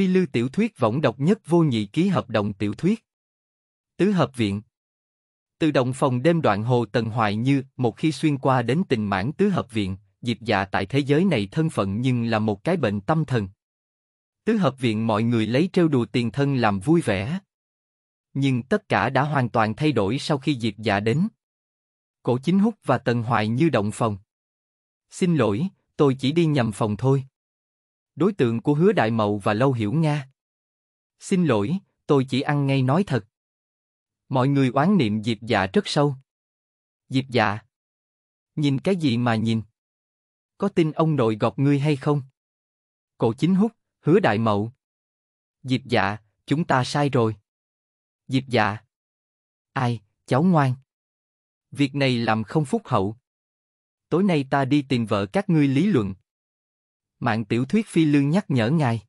Phi Lưu tiểu thuyết võng độc nhất vô nhị ký hợp đồng tiểu thuyết. Tứ hợp viện. Từ động phòng đêm đoạn hồ tần hoài như, một khi xuyên qua đến tình mãn tứ hợp viện, Diệp Dạ tại thế giới này thân phận nhưng là một cái bệnh tâm thần. Tứ hợp viện mọi người lấy trêu đùa tiền thân làm vui vẻ. Nhưng tất cả đã hoàn toàn thay đổi sau khi Diệp Dạ đến. Cổ Chính hút và Tần Hoài như động phòng. Xin lỗi, tôi chỉ đi nhầm phòng thôi. Đối tượng của Hứa Đại Mậu và Lâu Hiểu Nga. Xin lỗi, tôi chỉ ăn ngay nói thật. Mọi người oán niệm Diệp Dạ rất sâu. Diệp Dạ. Nhìn cái gì mà nhìn? Có tin ông nội gọt ngươi hay không? Cổ chính hút, hứa đại mậu. Diệp Dạ, chúng ta sai rồi. Diệp Dạ. Ai, cháu ngoan. Việc này làm không phúc hậu. Tối nay ta đi tìm vợ các ngươi lý luận. Mạng tiểu thuyết phi lương nhắc nhở ngài.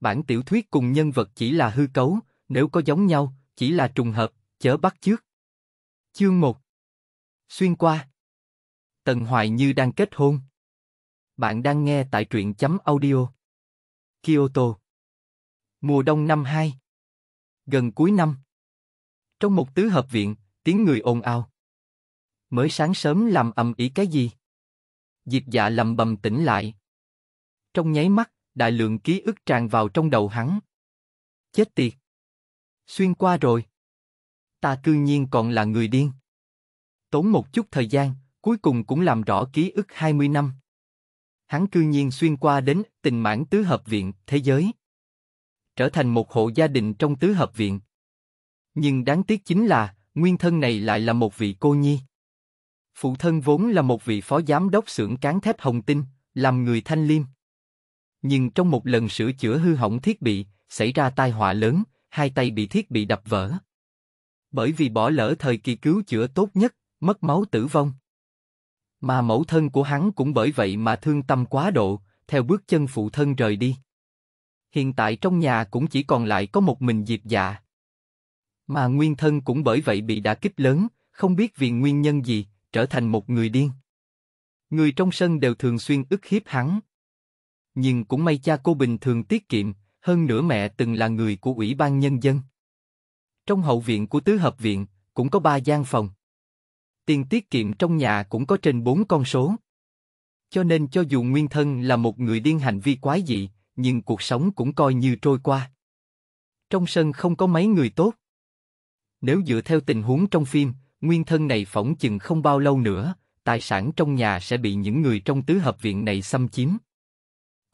Bản tiểu thuyết cùng nhân vật chỉ là hư cấu, nếu có giống nhau, chỉ là trùng hợp, chớ bắt chước. Chương 1 Xuyên qua Tần Hoài như đang kết hôn. Bạn đang nghe tại truyện chấm audio. Kyoto Mùa đông năm 2 Gần cuối năm Trong một tứ hợp viện, tiếng người ồn ào. Mới sáng sớm làm ầm ý cái gì? Diệp dạ lầm bầm tỉnh lại, trong nháy mắt, đại lượng ký ức tràn vào trong đầu hắn. Chết tiệt! Xuyên qua rồi! Ta cư nhiên còn là người điên. Tốn một chút thời gian, cuối cùng cũng làm rõ ký ức 20 năm. Hắn cư nhiên xuyên qua đến tình mãn tứ hợp viện, thế giới. Trở thành một hộ gia đình trong tứ hợp viện. Nhưng đáng tiếc chính là, nguyên thân này lại là một vị cô nhi. Phụ thân vốn là một vị phó giám đốc xưởng cán thép Hồng Tinh, làm người thanh liêm nhưng trong một lần sửa chữa hư hỏng thiết bị, xảy ra tai họa lớn, hai tay bị thiết bị đập vỡ. Bởi vì bỏ lỡ thời kỳ cứu chữa tốt nhất, mất máu tử vong. Mà mẫu thân của hắn cũng bởi vậy mà thương tâm quá độ, theo bước chân phụ thân rời đi. Hiện tại trong nhà cũng chỉ còn lại có một mình Diệp Dạ. Mà nguyên thân cũng bởi vậy bị đả kích lớn, không biết vì nguyên nhân gì, trở thành một người điên. Người trong sân đều thường xuyên ức hiếp hắn nhưng cũng may cha cô bình thường tiết kiệm, hơn nữa mẹ từng là người của ủy ban nhân dân. Trong hậu viện của tứ hợp viện cũng có ba gian phòng. Tiền tiết kiệm trong nhà cũng có trên bốn con số. Cho nên cho dù nguyên thân là một người điên hành vi quái dị, nhưng cuộc sống cũng coi như trôi qua. Trong sân không có mấy người tốt. Nếu dựa theo tình huống trong phim, nguyên thân này phỏng chừng không bao lâu nữa, tài sản trong nhà sẽ bị những người trong tứ hợp viện này xâm chiếm.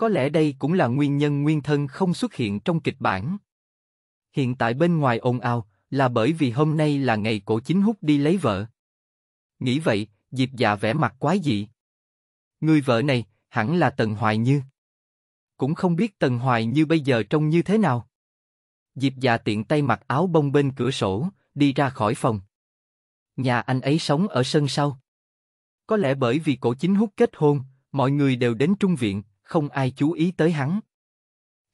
Có lẽ đây cũng là nguyên nhân nguyên thân không xuất hiện trong kịch bản. Hiện tại bên ngoài ồn ào là bởi vì hôm nay là ngày cổ chính hút đi lấy vợ. Nghĩ vậy, Diệp dạ vẻ mặt quái dị. Người vợ này hẳn là Tần Hoài Như. Cũng không biết Tần Hoài Như bây giờ trông như thế nào. Diệp dạ tiện tay mặc áo bông bên cửa sổ, đi ra khỏi phòng. Nhà anh ấy sống ở sân sau. Có lẽ bởi vì cổ chính hút kết hôn, mọi người đều đến trung viện, không ai chú ý tới hắn.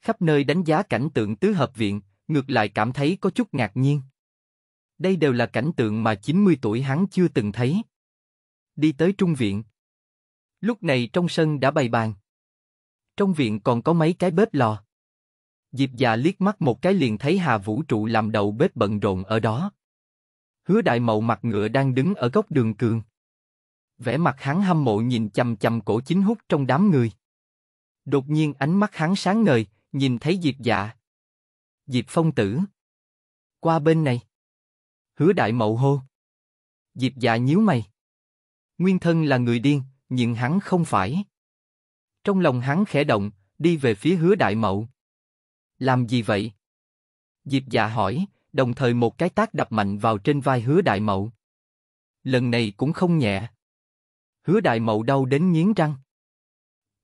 Khắp nơi đánh giá cảnh tượng tứ hợp viện, ngược lại cảm thấy có chút ngạc nhiên. Đây đều là cảnh tượng mà 90 tuổi hắn chưa từng thấy. Đi tới trung viện. Lúc này trong sân đã bày bàn. Trong viện còn có mấy cái bếp lò. Diệp già liếc mắt một cái liền thấy Hà Vũ Trụ làm đầu bếp bận rộn ở đó. Hứa đại mậu mặt ngựa đang đứng ở góc đường cường. Vẻ mặt hắn hâm mộ nhìn chầm chầm cổ chính hút trong đám người. Đột nhiên ánh mắt hắn sáng ngời, nhìn thấy Diệp Dạ. Diệp Phong Tử. Qua bên này. Hứa Đại Mậu hô. Diệp Dạ nhíu mày. Nguyên thân là người điên, nhưng hắn không phải. Trong lòng hắn khẽ động, đi về phía Hứa Đại Mậu. Làm gì vậy? Diệp Dạ hỏi, đồng thời một cái tác đập mạnh vào trên vai Hứa Đại Mậu. Lần này cũng không nhẹ. Hứa Đại Mậu đau đến nghiến răng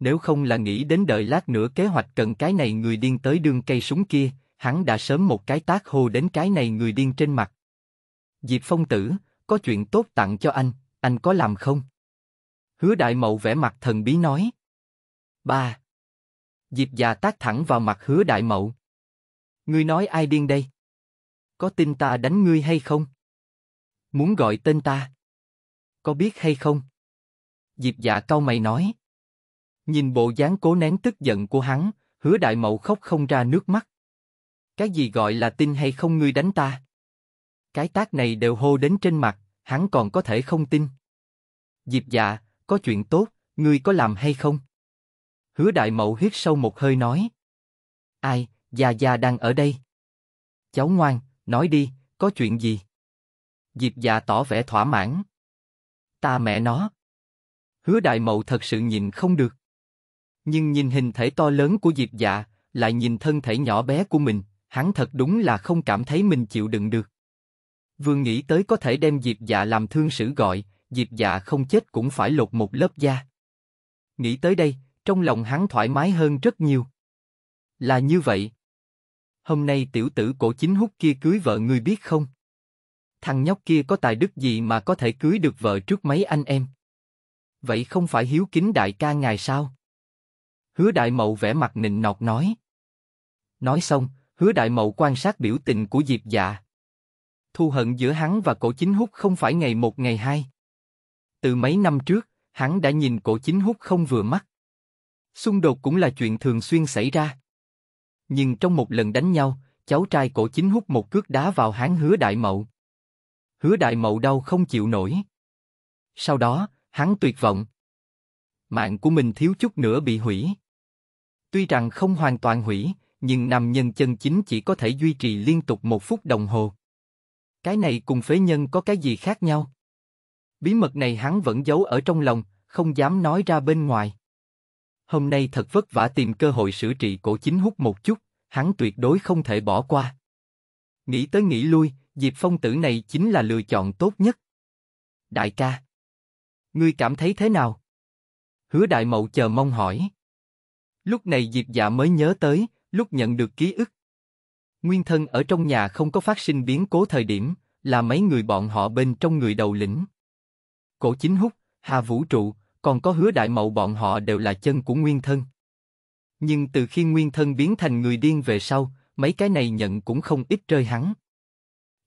nếu không là nghĩ đến đợi lát nữa kế hoạch cần cái này người điên tới đương cây súng kia, hắn đã sớm một cái tác hô đến cái này người điên trên mặt. Diệp Phong tử, có chuyện tốt tặng cho anh, anh có làm không? Hứa đại mậu vẽ mặt thần bí nói. Ba. Diệp già tác thẳng vào mặt hứa đại mậu. Ngươi nói ai điên đây? Có tin ta đánh ngươi hay không? Muốn gọi tên ta? Có biết hay không? Diệp già cau mày nói. Nhìn bộ dáng cố nén tức giận của hắn, hứa đại mậu khóc không ra nước mắt. Cái gì gọi là tin hay không ngươi đánh ta? Cái tác này đều hô đến trên mặt, hắn còn có thể không tin. Diệp dạ, có chuyện tốt, ngươi có làm hay không? Hứa đại mậu hít sâu một hơi nói. Ai, già già đang ở đây. Cháu ngoan, nói đi, có chuyện gì? Diệp dạ tỏ vẻ thỏa mãn. Ta mẹ nó. Hứa đại mậu thật sự nhìn không được. Nhưng nhìn hình thể to lớn của Diệp Dạ, lại nhìn thân thể nhỏ bé của mình, hắn thật đúng là không cảm thấy mình chịu đựng được. vương nghĩ tới có thể đem Diệp Dạ làm thương sử gọi, Diệp Dạ không chết cũng phải lột một lớp da. Nghĩ tới đây, trong lòng hắn thoải mái hơn rất nhiều. Là như vậy. Hôm nay tiểu tử cổ chính hút kia cưới vợ ngươi biết không? Thằng nhóc kia có tài đức gì mà có thể cưới được vợ trước mấy anh em? Vậy không phải hiếu kính đại ca ngài sao? Hứa Đại Mậu vẽ mặt nịnh nọt nói. Nói xong, Hứa Đại Mậu quan sát biểu tình của Diệp Dạ. Thu hận giữa hắn và cổ chính hút không phải ngày một ngày hai. Từ mấy năm trước, hắn đã nhìn cổ chính hút không vừa mắt. Xung đột cũng là chuyện thường xuyên xảy ra. Nhưng trong một lần đánh nhau, cháu trai cổ chính hút một cước đá vào hắn Hứa Đại Mậu. Hứa Đại Mậu đau không chịu nổi. Sau đó, hắn tuyệt vọng. Mạng của mình thiếu chút nữa bị hủy. Tuy rằng không hoàn toàn hủy, nhưng nằm nhân chân chính chỉ có thể duy trì liên tục một phút đồng hồ. Cái này cùng phế nhân có cái gì khác nhau? Bí mật này hắn vẫn giấu ở trong lòng, không dám nói ra bên ngoài. Hôm nay thật vất vả tìm cơ hội sửa trị cổ chính hút một chút, hắn tuyệt đối không thể bỏ qua. Nghĩ tới nghĩ lui, Diệp Phong tử này chính là lựa chọn tốt nhất. Đại ca, ngươi cảm thấy thế nào? Hứa Đại Mậu chờ mong hỏi. Lúc này Diệp Dạ mới nhớ tới, lúc nhận được ký ức. Nguyên thân ở trong nhà không có phát sinh biến cố thời điểm, là mấy người bọn họ bên trong người đầu lĩnh. Cổ chính húc, Hà Vũ Trụ, còn có hứa đại mậu bọn họ đều là chân của Nguyên thân. Nhưng từ khi Nguyên thân biến thành người điên về sau, mấy cái này nhận cũng không ít rơi hắn.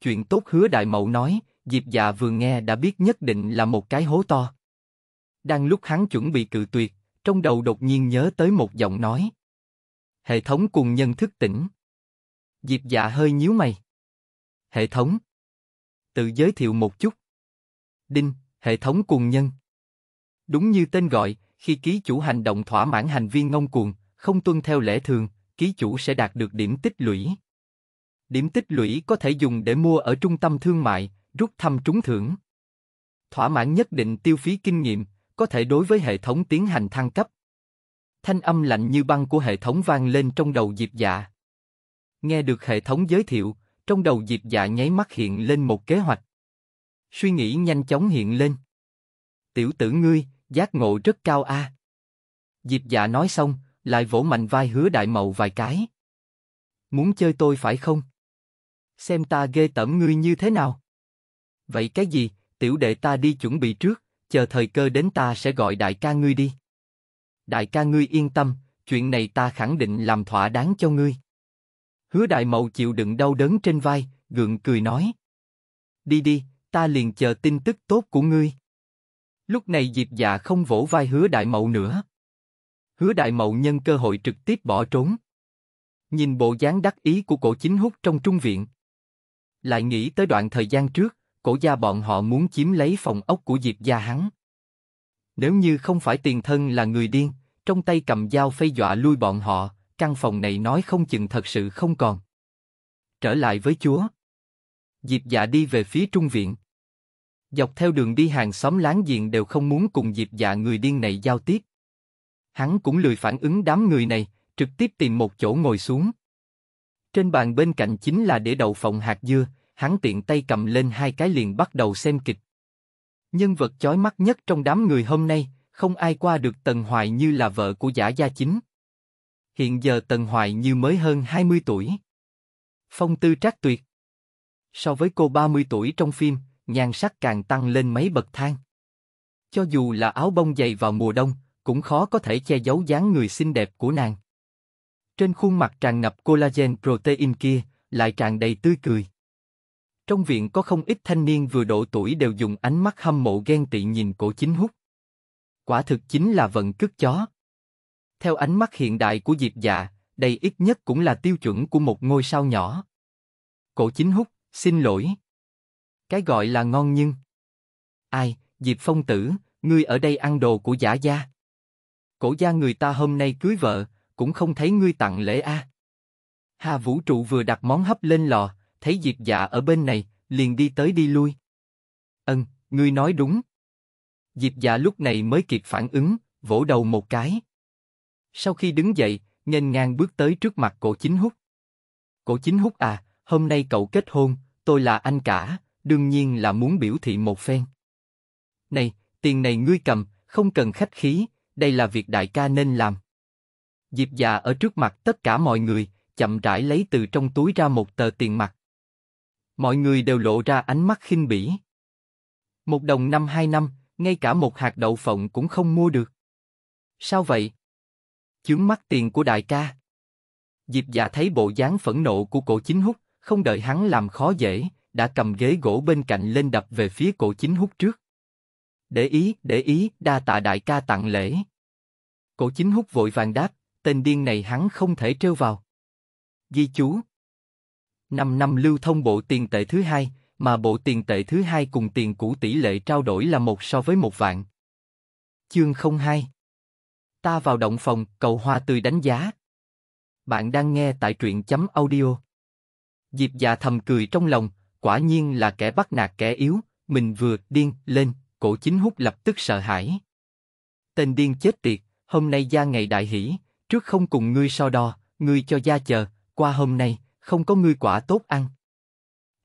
Chuyện tốt hứa đại mậu nói, Diệp Dạ vừa nghe đã biết nhất định là một cái hố to. Đang lúc hắn chuẩn bị cự tuyệt, trong đầu đột nhiên nhớ tới một giọng nói. Hệ thống cùng nhân thức tỉnh. Diệp dạ hơi nhíu mày. Hệ thống. Tự giới thiệu một chút. Đinh, hệ thống cùng nhân. Đúng như tên gọi, khi ký chủ hành động thỏa mãn hành vi ngông cuồng, không tuân theo lẽ thường, ký chủ sẽ đạt được điểm tích lũy. Điểm tích lũy có thể dùng để mua ở trung tâm thương mại, rút thăm trúng thưởng. Thỏa mãn nhất định tiêu phí kinh nghiệm, có thể đối với hệ thống tiến hành thăng cấp. Thanh âm lạnh như băng của hệ thống vang lên trong đầu Diệp Dạ. Nghe được hệ thống giới thiệu, trong đầu Diệp Dạ nháy mắt hiện lên một kế hoạch. Suy nghĩ nhanh chóng hiện lên. Tiểu tử ngươi, giác ngộ rất cao a. À. Diệp Dạ nói xong, lại vỗ mạnh vai Hứa Đại Mậu vài cái. Muốn chơi tôi phải không? Xem ta ghê tởm ngươi như thế nào. Vậy cái gì, tiểu đệ ta đi chuẩn bị trước, chờ thời cơ đến ta sẽ gọi đại ca ngươi đi. Đại ca ngươi yên tâm, chuyện này ta khẳng định làm thỏa đáng cho ngươi. Hứa đại mậu chịu đựng đau đớn trên vai, gượng cười nói. Đi đi, ta liền chờ tin tức tốt của ngươi. Lúc này Diệp Dạ không vỗ vai Hứa Đại Mậu nữa. Hứa Đại Mậu nhân cơ hội trực tiếp bỏ trốn. Nhìn bộ dáng đắc ý của cổ chính hút trong trung viện. Lại nghĩ tới đoạn thời gian trước, cổ gia bọn họ muốn chiếm lấy phòng ốc của Diệp gia hắn. Nếu như không phải tiền thân là người điên, trong tay cầm dao phây dọa lui bọn họ, căn phòng này nói không chừng thật sự không còn. Trở lại với chúa. Diệp dạ đi về phía trung viện. Dọc theo đường đi hàng xóm láng giềng đều không muốn cùng Diệp dạ người điên này giao tiếp. Hắn cũng lười phản ứng đám người này, trực tiếp tìm một chỗ ngồi xuống. Trên bàn bên cạnh chính là để đậu phòng hạt dưa, hắn tiện tay cầm lên hai cái liền bắt đầu xem kịch. Nhân vật chói mắt nhất trong đám người hôm nay, không ai qua được Tần Hoài Như là vợ của giả gia chính. Hiện giờ Tần Hoài Như mới hơn 20 tuổi. Phong tư trác tuyệt. So với cô 30 tuổi trong phim, nhan sắc càng tăng lên mấy bậc thang. Cho dù là áo bông dày vào mùa đông, cũng khó có thể che giấu dáng người xinh đẹp của nàng. Trên khuôn mặt tràn ngập collagen protein kia, lại tràn đầy tươi cười. Trong viện có không ít thanh niên vừa độ tuổi đều dùng ánh mắt hâm mộ ghen tị nhìn cổ chính hút. Quả thực chính là vận cước chó. Theo ánh mắt hiện đại của Diệp Dạ, đây ít nhất cũng là tiêu chuẩn của một ngôi sao nhỏ. Cổ chính hút, xin lỗi. Cái gọi là ngon nhưng... Ai, Diệp Phong Tử, ngươi ở đây ăn đồ của giả gia. Cổ gia người ta hôm nay cưới vợ, cũng không thấy ngươi tặng lễ a. Hà Vũ Trụ vừa đặt món hấp lên lò, thấy Diệp Dạ ở bên này, liền đi tới đi lui. Ân, ngươi nói đúng. Diệp Dạ lúc này mới kịp phản ứng, vỗ đầu một cái. Sau khi đứng dậy, nhanh ngang bước tới trước mặt cổ chính hút. Cổ chính hút à, hôm nay cậu kết hôn, tôi là anh cả, đương nhiên là muốn biểu thị một phen. Này, tiền này ngươi cầm, không cần khách khí, đây là việc đại ca nên làm. Diệp dạ ở trước mặt tất cả mọi người, chậm rãi lấy từ trong túi ra một tờ tiền mặt mọi người đều lộ ra ánh mắt khinh bỉ. Một đồng năm hai năm, ngay cả một hạt đậu phộng cũng không mua được. Sao vậy? Chướng mắt tiền của đại ca. Diệp dạ thấy bộ dáng phẫn nộ của cổ chính hút, không đợi hắn làm khó dễ, đã cầm ghế gỗ bên cạnh lên đập về phía cổ chính hút trước. Để ý, để ý, đa tạ đại ca tặng lễ. Cổ chính hút vội vàng đáp, tên điên này hắn không thể trêu vào. Ghi chú, 5 năm lưu thông bộ tiền tệ thứ hai, mà bộ tiền tệ thứ hai cùng tiền cũ tỷ lệ trao đổi là một so với một vạn. Chương 02 Ta vào động phòng, cầu hoa tươi đánh giá. Bạn đang nghe tại truyện chấm audio. Diệp già thầm cười trong lòng, quả nhiên là kẻ bắt nạt kẻ yếu, mình vừa điên lên, cổ chính hút lập tức sợ hãi. Tên điên chết tiệt, hôm nay gia ngày đại hỷ, trước không cùng ngươi so đo, ngươi cho gia chờ, qua hôm nay, không có ngươi quả tốt ăn.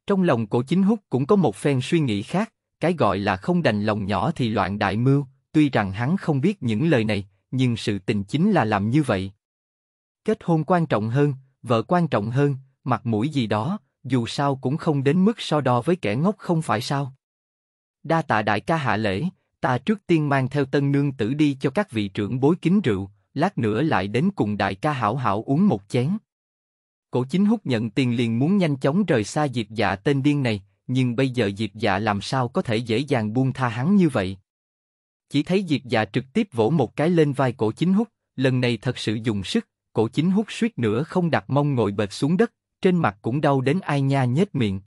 Trong lòng cổ chính hút cũng có một phen suy nghĩ khác, cái gọi là không đành lòng nhỏ thì loạn đại mưu, tuy rằng hắn không biết những lời này, nhưng sự tình chính là làm như vậy. Kết hôn quan trọng hơn, vợ quan trọng hơn, mặt mũi gì đó, dù sao cũng không đến mức so đo với kẻ ngốc không phải sao. Đa tạ đại ca hạ lễ, ta trước tiên mang theo tân nương tử đi cho các vị trưởng bối kính rượu, lát nữa lại đến cùng đại ca hảo hảo uống một chén. Cổ chính hút nhận tiền liền muốn nhanh chóng rời xa Diệp Dạ tên điên này, nhưng bây giờ Diệp Dạ làm sao có thể dễ dàng buông tha hắn như vậy? Chỉ thấy Diệp Dạ trực tiếp vỗ một cái lên vai cổ chính hút, lần này thật sự dùng sức, cổ chính hút suýt nữa không đặt mông ngồi bệt xuống đất, trên mặt cũng đau đến ai nha nhếch miệng.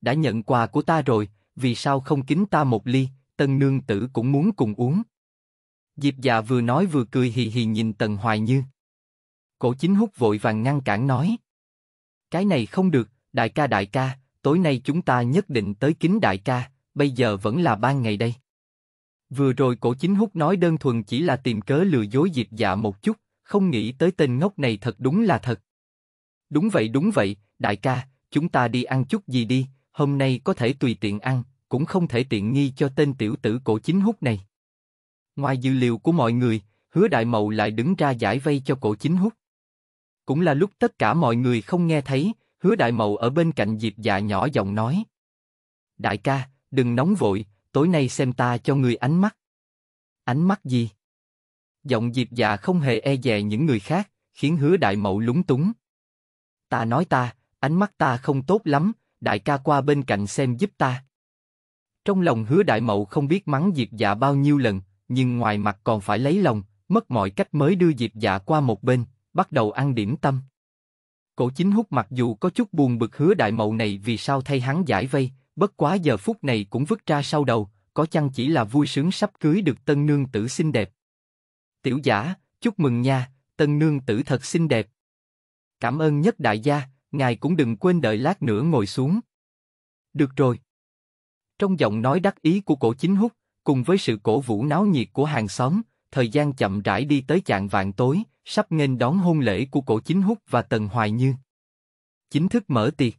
Đã nhận quà của ta rồi, vì sao không kính ta một ly, tân nương tử cũng muốn cùng uống. Diệp dạ vừa nói vừa cười hì hì nhìn Tần Hoài Như. Cổ chính hút vội vàng ngăn cản nói. Cái này không được, đại ca đại ca, tối nay chúng ta nhất định tới kính đại ca, bây giờ vẫn là ban ngày đây. Vừa rồi cổ chính hút nói đơn thuần chỉ là tìm cớ lừa dối dịp dạ một chút, không nghĩ tới tên ngốc này thật đúng là thật. Đúng vậy đúng vậy, đại ca, chúng ta đi ăn chút gì đi, hôm nay có thể tùy tiện ăn, cũng không thể tiện nghi cho tên tiểu tử cổ chính hút này. Ngoài dự liệu của mọi người, hứa đại mậu lại đứng ra giải vây cho cổ chính hút. Cũng là lúc tất cả mọi người không nghe thấy, hứa đại mậu ở bên cạnh Diệp dạ nhỏ giọng nói. Đại ca, đừng nóng vội, tối nay xem ta cho người ánh mắt. Ánh mắt gì? Giọng Diệp dạ không hề e dè những người khác, khiến hứa đại mậu lúng túng. Ta nói ta, ánh mắt ta không tốt lắm, đại ca qua bên cạnh xem giúp ta. Trong lòng hứa đại mậu không biết mắng Diệp dạ bao nhiêu lần, nhưng ngoài mặt còn phải lấy lòng, mất mọi cách mới đưa Diệp dạ qua một bên, bắt đầu ăn điểm tâm. Cổ chính hút mặc dù có chút buồn bực hứa đại mậu này vì sao thay hắn giải vây, bất quá giờ phút này cũng vứt ra sau đầu, có chăng chỉ là vui sướng sắp cưới được tân nương tử xinh đẹp. Tiểu giả, chúc mừng nha, tân nương tử thật xinh đẹp. Cảm ơn nhất đại gia, ngài cũng đừng quên đợi lát nữa ngồi xuống. Được rồi. Trong giọng nói đắc ý của cổ chính hút, cùng với sự cổ vũ náo nhiệt của hàng xóm, thời gian chậm rãi đi tới chạng vạn tối, sắp nghênh đón hôn lễ của cổ chính húc và tần hoài như. Chính thức mở tiệc.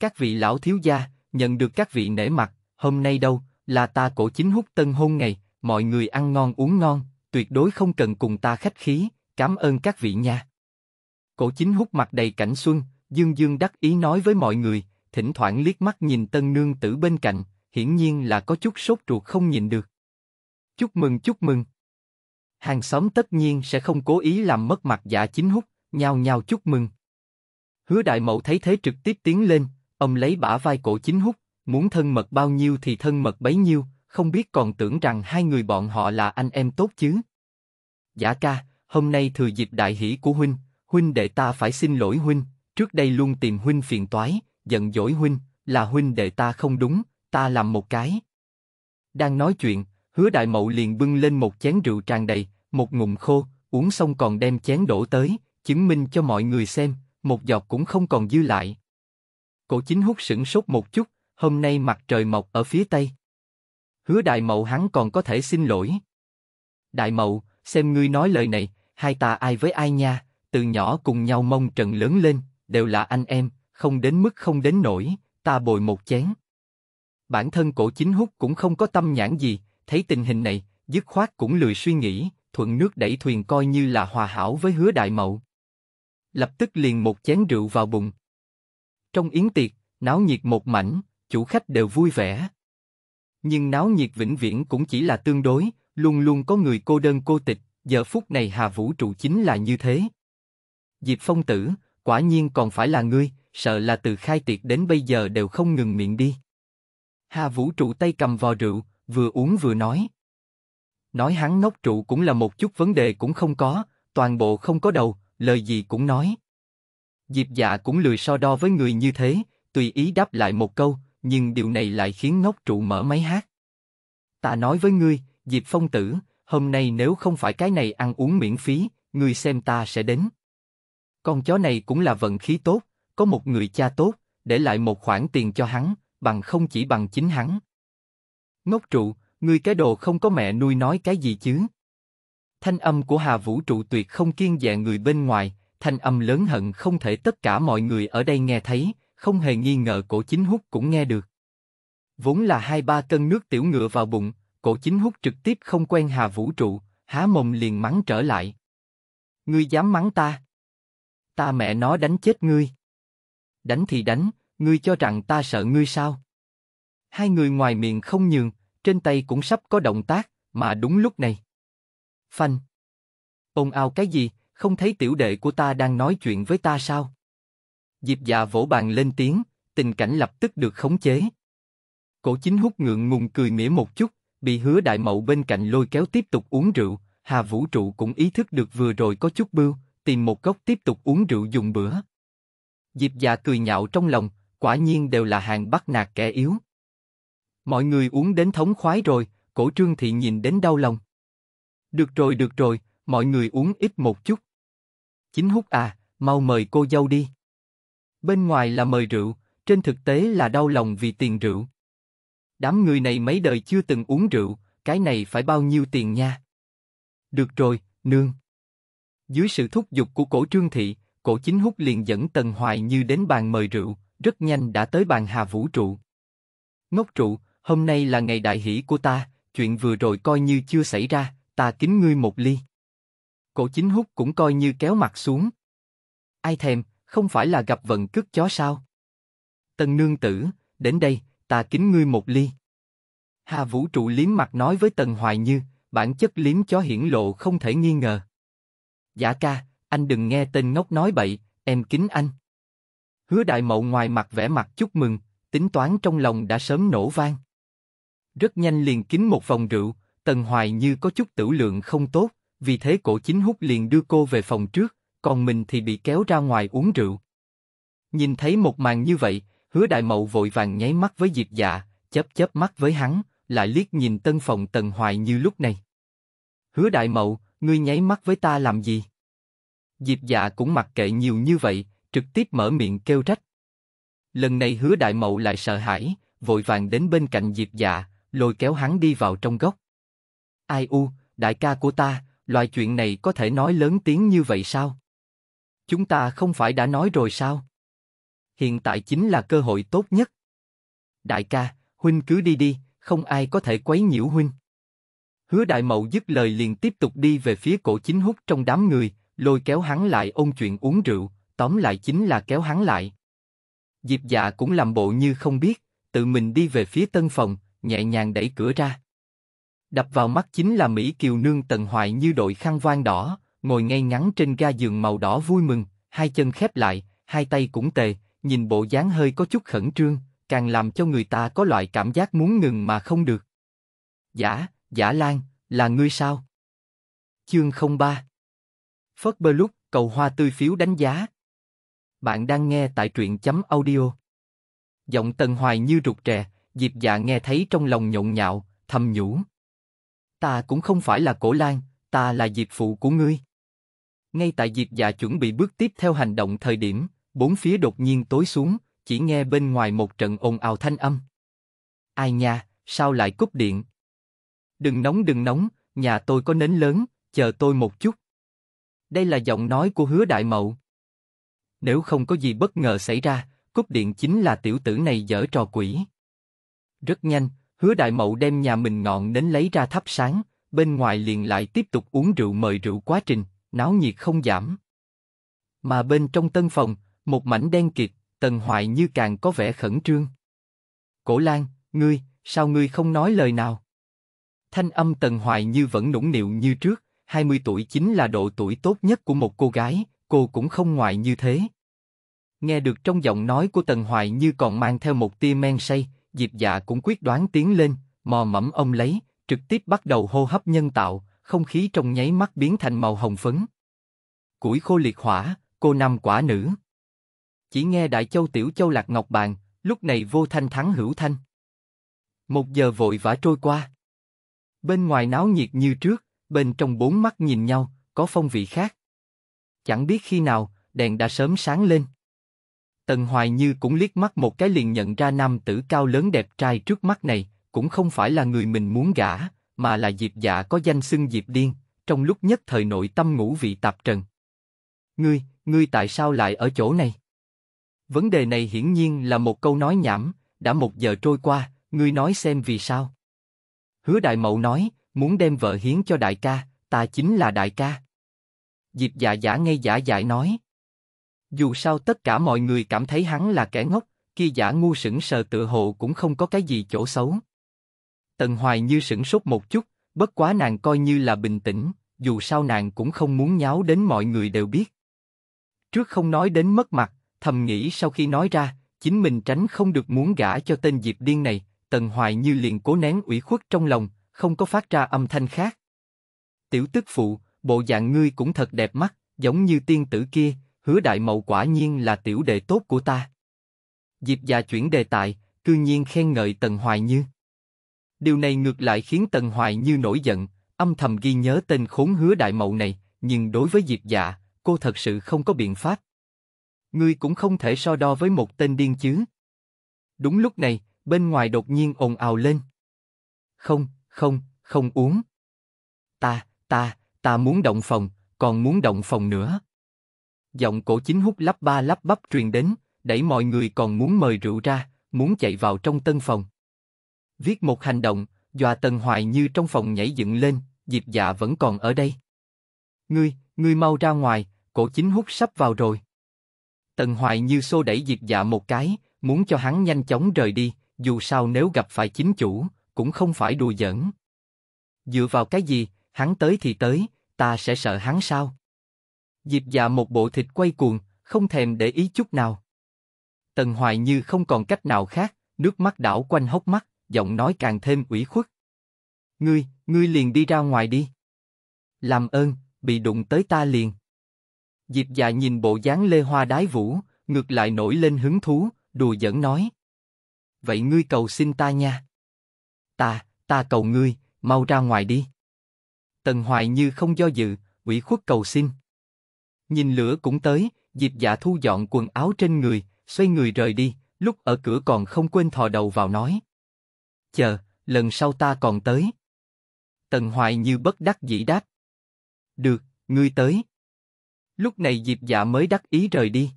Các vị lão thiếu gia, nhận được các vị nể mặt, hôm nay đâu, là ta cổ chính húc tân hôn ngày, mọi người ăn ngon uống ngon, tuyệt đối không cần cùng ta khách khí, cảm ơn các vị nha. Cổ chính hút mặt đầy cảnh xuân, dương dương đắc ý nói với mọi người, thỉnh thoảng liếc mắt nhìn tân nương tử bên cạnh, hiển nhiên là có chút sốt ruột không nhìn được. Chúc mừng chúc mừng hàng xóm tất nhiên sẽ không cố ý làm mất mặt dạ chính hút, nhao nhao chúc mừng. Hứa đại mậu thấy thế trực tiếp tiến lên, ông lấy bả vai cổ chính hút, muốn thân mật bao nhiêu thì thân mật bấy nhiêu, không biết còn tưởng rằng hai người bọn họ là anh em tốt chứ. Giả dạ ca, hôm nay thừa dịp đại hỷ của huynh, huynh đệ ta phải xin lỗi huynh, trước đây luôn tìm huynh phiền toái, giận dỗi huynh, là huynh đệ ta không đúng, ta làm một cái. Đang nói chuyện, Hứa đại mậu liền bưng lên một chén rượu tràn đầy, một ngụm khô, uống xong còn đem chén đổ tới, chứng minh cho mọi người xem, một giọt cũng không còn dư lại. Cổ chính hút sững sốt một chút, hôm nay mặt trời mọc ở phía tây. Hứa đại mậu hắn còn có thể xin lỗi. Đại mậu, xem ngươi nói lời này, hai ta ai với ai nha, từ nhỏ cùng nhau mong trần lớn lên, đều là anh em, không đến mức không đến nổi, ta bồi một chén. Bản thân cổ chính hút cũng không có tâm nhãn gì, Thấy tình hình này, dứt khoát cũng lười suy nghĩ, thuận nước đẩy thuyền coi như là hòa hảo với hứa đại mậu. Lập tức liền một chén rượu vào bụng. Trong yến tiệc, náo nhiệt một mảnh, chủ khách đều vui vẻ. Nhưng náo nhiệt vĩnh viễn cũng chỉ là tương đối, luôn luôn có người cô đơn cô tịch, giờ phút này hà vũ trụ chính là như thế. Diệp phong tử, quả nhiên còn phải là ngươi, sợ là từ khai tiệc đến bây giờ đều không ngừng miệng đi. Hà vũ trụ tay cầm vò rượu, vừa uống vừa nói. Nói hắn ngốc trụ cũng là một chút vấn đề cũng không có, toàn bộ không có đầu, lời gì cũng nói. Diệp dạ cũng lười so đo với người như thế, tùy ý đáp lại một câu, nhưng điều này lại khiến ngốc trụ mở máy hát. Ta nói với ngươi, Diệp phong tử, hôm nay nếu không phải cái này ăn uống miễn phí, ngươi xem ta sẽ đến. Con chó này cũng là vận khí tốt, có một người cha tốt, để lại một khoản tiền cho hắn, bằng không chỉ bằng chính hắn. Ngốc trụ, ngươi cái đồ không có mẹ nuôi nói cái gì chứ? Thanh âm của Hà Vũ trụ tuyệt không kiên dè dạ người bên ngoài, thanh âm lớn hận không thể tất cả mọi người ở đây nghe thấy, không hề nghi ngờ cổ chính hút cũng nghe được. Vốn là hai ba cân nước tiểu ngựa vào bụng, cổ chính hút trực tiếp không quen Hà Vũ trụ, há mồm liền mắng trở lại. Ngươi dám mắng ta? Ta mẹ nó đánh chết ngươi. Đánh thì đánh, ngươi cho rằng ta sợ ngươi sao? Hai người ngoài miệng không nhường, trên tay cũng sắp có động tác, mà đúng lúc này. Phanh. Ông ao cái gì, không thấy tiểu đệ của ta đang nói chuyện với ta sao? Diệp dạ vỗ bàn lên tiếng, tình cảnh lập tức được khống chế. Cổ chính hút ngượng ngùng cười mỉa một chút, bị hứa đại mậu bên cạnh lôi kéo tiếp tục uống rượu, Hà Vũ Trụ cũng ý thức được vừa rồi có chút bưu, tìm một góc tiếp tục uống rượu dùng bữa. Diệp già dạ cười nhạo trong lòng, quả nhiên đều là hàng bắt nạt kẻ yếu. Mọi người uống đến thống khoái rồi, cổ trương thị nhìn đến đau lòng. Được rồi được rồi, mọi người uống ít một chút. Chính hút à, mau mời cô dâu đi. Bên ngoài là mời rượu, trên thực tế là đau lòng vì tiền rượu. Đám người này mấy đời chưa từng uống rượu, cái này phải bao nhiêu tiền nha? Được rồi, nương. Dưới sự thúc giục của cổ trương thị, cổ chính hút liền dẫn Tần Hoài Như đến bàn mời rượu, rất nhanh đã tới bàn Hà Vũ Trụ. Ngốc Trụ, hôm nay là ngày đại hỷ của ta, chuyện vừa rồi coi như chưa xảy ra, ta kính ngươi một ly. Cổ chính hút cũng coi như kéo mặt xuống. Ai thèm, không phải là gặp vận cướp chó sao? Tần nương tử, đến đây, ta kính ngươi một ly. Hà vũ trụ liếm mặt nói với Tần Hoài Như, bản chất liếm chó hiển lộ không thể nghi ngờ. Giả ca, anh đừng nghe tên ngốc nói bậy, em kính anh. Hứa đại mậu ngoài mặt vẽ mặt chúc mừng, tính toán trong lòng đã sớm nổ vang. Rất nhanh liền kính một vòng rượu, Tần Hoài như có chút tử lượng không tốt, vì thế cổ chính hút liền đưa cô về phòng trước, còn mình thì bị kéo ra ngoài uống rượu. Nhìn thấy một màn như vậy, hứa đại mậu vội vàng nháy mắt với diệp dạ, chớp chớp mắt với hắn, lại liếc nhìn tân phòng Tần Hoài như lúc này. Hứa đại mậu, ngươi nháy mắt với ta làm gì? Diệp dạ cũng mặc kệ nhiều như vậy, trực tiếp mở miệng kêu trách. Lần này hứa đại mậu lại sợ hãi, vội vàng đến bên cạnh Diệp dạ, lôi kéo hắn đi vào trong góc. Ai u, đại ca của ta, loại chuyện này có thể nói lớn tiếng như vậy sao? Chúng ta không phải đã nói rồi sao? Hiện tại chính là cơ hội tốt nhất. Đại ca, huynh cứ đi đi, không ai có thể quấy nhiễu huynh. Hứa đại mậu dứt lời liền tiếp tục đi về phía cổ chính hút trong đám người, lôi kéo hắn lại ôn chuyện uống rượu, tóm lại chính là kéo hắn lại. Diệp dạ cũng làm bộ như không biết, tự mình đi về phía tân phòng, nhẹ nhàng đẩy cửa ra. Đập vào mắt chính là Mỹ Kiều Nương tần hoài như đội khăn voan đỏ, ngồi ngay ngắn trên ga giường màu đỏ vui mừng, hai chân khép lại, hai tay cũng tề, nhìn bộ dáng hơi có chút khẩn trương, càng làm cho người ta có loại cảm giác muốn ngừng mà không được. Giả, giả Lan, là ngươi sao? Chương 03 phớt bơ lúc, cầu hoa tươi phiếu đánh giá. Bạn đang nghe tại truyện chấm audio. Giọng Tần Hoài như rụt rè, Diệp Dạ nghe thấy trong lòng nhộn nhạo, thầm nhủ. Ta cũng không phải là cổ lan, ta là Diệp phụ của ngươi. Ngay tại Diệp Dạ chuẩn bị bước tiếp theo hành động thời điểm, bốn phía đột nhiên tối xuống, chỉ nghe bên ngoài một trận ồn ào thanh âm. Ai nha, sao lại cúp điện? Đừng nóng đừng nóng, nhà tôi có nến lớn, chờ tôi một chút. Đây là giọng nói của hứa đại mậu. Nếu không có gì bất ngờ xảy ra, cúp điện chính là tiểu tử này giở trò quỷ. Rất nhanh, hứa đại mậu đem nhà mình ngọn đến lấy ra thắp sáng, bên ngoài liền lại tiếp tục uống rượu mời rượu quá trình, náo nhiệt không giảm. Mà bên trong tân phòng, một mảnh đen kịt, tần hoại như càng có vẻ khẩn trương. Cổ Lan, ngươi, sao ngươi không nói lời nào? Thanh âm tần hoại như vẫn nũng nịu như trước, 20 tuổi chính là độ tuổi tốt nhất của một cô gái, cô cũng không ngoại như thế. Nghe được trong giọng nói của Tần hoại như còn mang theo một tia men say, Diệp Dạ cũng quyết đoán tiến lên, mò mẫm ông lấy, trực tiếp bắt đầu hô hấp nhân tạo, không khí trong nháy mắt biến thành màu hồng phấn. Củi khô liệt hỏa, cô nam quả nữ. Chỉ nghe Đại Châu Tiểu Châu Lạc Ngọc Bàn, lúc này vô thanh thắng hữu thanh. Một giờ vội vã trôi qua. Bên ngoài náo nhiệt như trước, bên trong bốn mắt nhìn nhau, có phong vị khác. Chẳng biết khi nào, đèn đã sớm sáng lên. Tần Hoài Như cũng liếc mắt một cái liền nhận ra nam tử cao lớn đẹp trai trước mắt này, cũng không phải là người mình muốn gả, mà là Diệp Dạ có danh xưng Diệp Điên, trong lúc nhất thời nội tâm ngũ vị tạp trần. Ngươi, ngươi tại sao lại ở chỗ này? Vấn đề này hiển nhiên là một câu nói nhảm, đã một giờ trôi qua, ngươi nói xem vì sao? Hứa Đại Mậu nói, muốn đem vợ hiến cho đại ca, ta chính là đại ca. Diệp dạ giả ngay giả dại nói. Dù sao tất cả mọi người cảm thấy hắn là kẻ ngốc, kia giả ngu sững sờ tự hồ cũng không có cái gì chỗ xấu. Tần Hoài như sững sốt một chút, bất quá nàng coi như là bình tĩnh, dù sao nàng cũng không muốn nháo đến mọi người đều biết. Trước không nói đến mất mặt, thầm nghĩ sau khi nói ra, chính mình tránh không được muốn gả cho tên diệp điên này, Tần Hoài như liền cố nén ủy khuất trong lòng, không có phát ra âm thanh khác. Tiểu tức phụ, bộ dạng ngươi cũng thật đẹp mắt, giống như tiên tử kia, hứa đại mậu quả nhiên là tiểu đệ tốt của ta. Diệp già chuyển đề tài, cư nhiên khen ngợi Tần Hoài Như. Điều này ngược lại khiến Tần Hoài Như nổi giận, âm thầm ghi nhớ tên khốn hứa đại mậu này, nhưng đối với Diệp dạ, cô thật sự không có biện pháp. Ngươi cũng không thể so đo với một tên điên chứ. Đúng lúc này, bên ngoài đột nhiên ồn ào lên. Không, không, không uống. Ta, ta, ta muốn động phòng, còn muốn động phòng nữa. Giọng cổ chính hút lắp ba lắp bắp truyền đến, đẩy mọi người còn muốn mời rượu ra, muốn chạy vào trong tân phòng. Viết một hành động, dọa tần hoài như trong phòng nhảy dựng lên, diệp dạ vẫn còn ở đây. Ngươi, ngươi mau ra ngoài, cổ chính hút sắp vào rồi. Tần hoài như xô đẩy diệp dạ một cái, muốn cho hắn nhanh chóng rời đi, dù sao nếu gặp phải chính chủ, cũng không phải đùa giỡn. Dựa vào cái gì, hắn tới thì tới, ta sẽ sợ hắn sao? Diệp dạ một bộ thịt quay cuồng, không thèm để ý chút nào. Tần Hoài như không còn cách nào khác, nước mắt đảo quanh hốc mắt, giọng nói càng thêm ủy khuất. Ngươi, ngươi liền đi ra ngoài đi. Làm ơn, bị đụng tới ta liền. Diệp dạ nhìn bộ dáng lê hoa đái vũ, ngược lại nổi lên hứng thú, đùa giỡn nói. Vậy ngươi cầu xin ta nha. Ta, ta cầu ngươi, mau ra ngoài đi. Tần Hoài như không do dự, ủy khuất cầu xin. Nhìn lửa cũng tới, Diệp Dạ thu dọn quần áo trên người, xoay người rời đi, lúc ở cửa còn không quên thò đầu vào nói. Chờ, lần sau ta còn tới. Tần Hoài như bất đắc dĩ đáp. Được, ngươi tới. Lúc này Diệp Dạ mới đắc ý rời đi.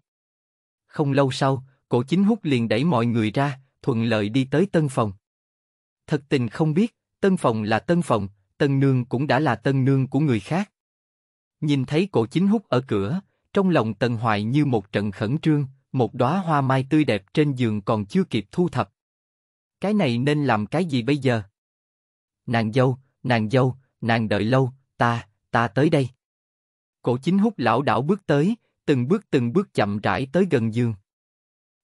Không lâu sau, cổ chính hút liền đẩy mọi người ra, thuận lợi đi tới tân phòng. Thật tình không biết, tân phòng là tân phòng, tân nương cũng đã là tân nương của người khác. Nhìn thấy cổ chính hút ở cửa, trong lòng Tần Hoài như một trận khẩn trương, một đóa hoa mai tươi đẹp trên giường còn chưa kịp thu thập. Cái này nên làm cái gì bây giờ? Nàng dâu, nàng dâu, nàng đợi lâu, ta, ta tới đây. Cổ chính hút lão đảo bước tới, từng bước từng bước chậm rãi tới gần giường.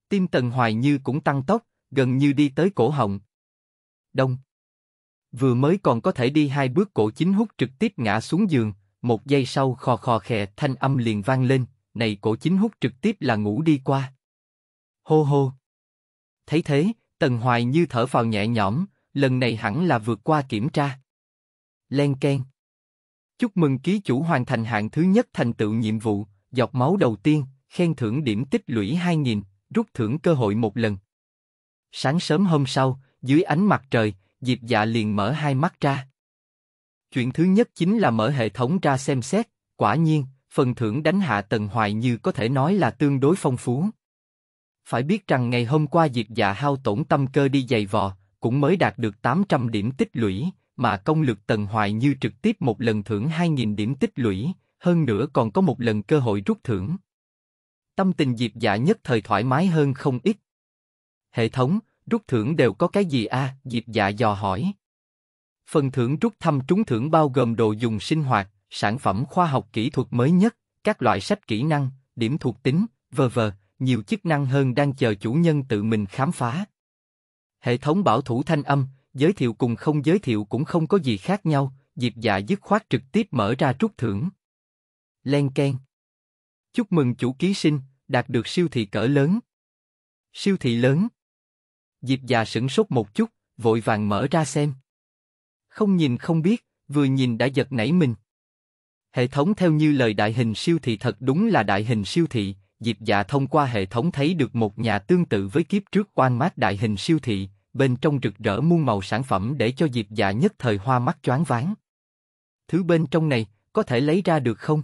Tim Tần Hoài Như cũng tăng tốc, gần như đi tới cổ họng. Đông. Vừa mới còn có thể đi hai bước cổ chính hút trực tiếp ngã xuống giường, một giây sau khò khò khè thanh âm liền vang lên, này cổ chính hút trực tiếp là ngủ đi qua. Hô hô. Thấy thế, Tần Hoài như thở vào nhẹ nhõm, lần này hẳn là vượt qua kiểm tra. Len ken Chúc mừng ký chủ hoàn thành hạng thứ nhất thành tựu nhiệm vụ, giọt máu đầu tiên, khen thưởng điểm tích lũy 2.000, rút thưởng cơ hội một lần. Sáng sớm hôm sau, dưới ánh mặt trời, Diệp Dạ liền mở hai mắt ra. Chuyện thứ nhất chính là mở hệ thống ra xem xét, quả nhiên, phần thưởng đánh hạ Tần Hoài Như có thể nói là tương đối phong phú. Phải biết rằng ngày hôm qua diệt dạ hao tổn tâm cơ đi giày vò, cũng mới đạt được 800 điểm tích lũy, mà công lực Tần Hoài Như trực tiếp một lần thưởng 2.000 điểm tích lũy, hơn nữa còn có một lần cơ hội rút thưởng. Tâm tình diệt dạ nhất thời thoải mái hơn không ít. Hệ thống, rút thưởng đều có cái gì a à? diệp dạ dò hỏi. Phần thưởng trút thăm trúng thưởng bao gồm đồ dùng sinh hoạt, sản phẩm khoa học kỹ thuật mới nhất, các loại sách kỹ năng, điểm thuộc tính, v.v., nhiều chức năng hơn đang chờ chủ nhân tự mình khám phá. Hệ thống bảo thủ thanh âm, giới thiệu cùng không giới thiệu cũng không có gì khác nhau, Diệp Dạ dứt khoát trực tiếp mở ra trút thưởng. Len keng. Chúc mừng chủ ký sinh, đạt được siêu thị cỡ lớn. Siêu thị lớn. Diệp Dạ sửng sốt một chút, vội vàng mở ra xem không nhìn không biết, vừa nhìn đã giật nảy mình. Hệ thống theo như lời đại hình siêu thị thật đúng là đại hình siêu thị, Diệp Dạ thông qua hệ thống thấy được một nhà tương tự với kiếp trước quan mát đại hình siêu thị, bên trong rực rỡ muôn màu sản phẩm để cho Diệp Dạ nhất thời hoa mắt choáng váng. Thứ bên trong này, có thể lấy ra được không?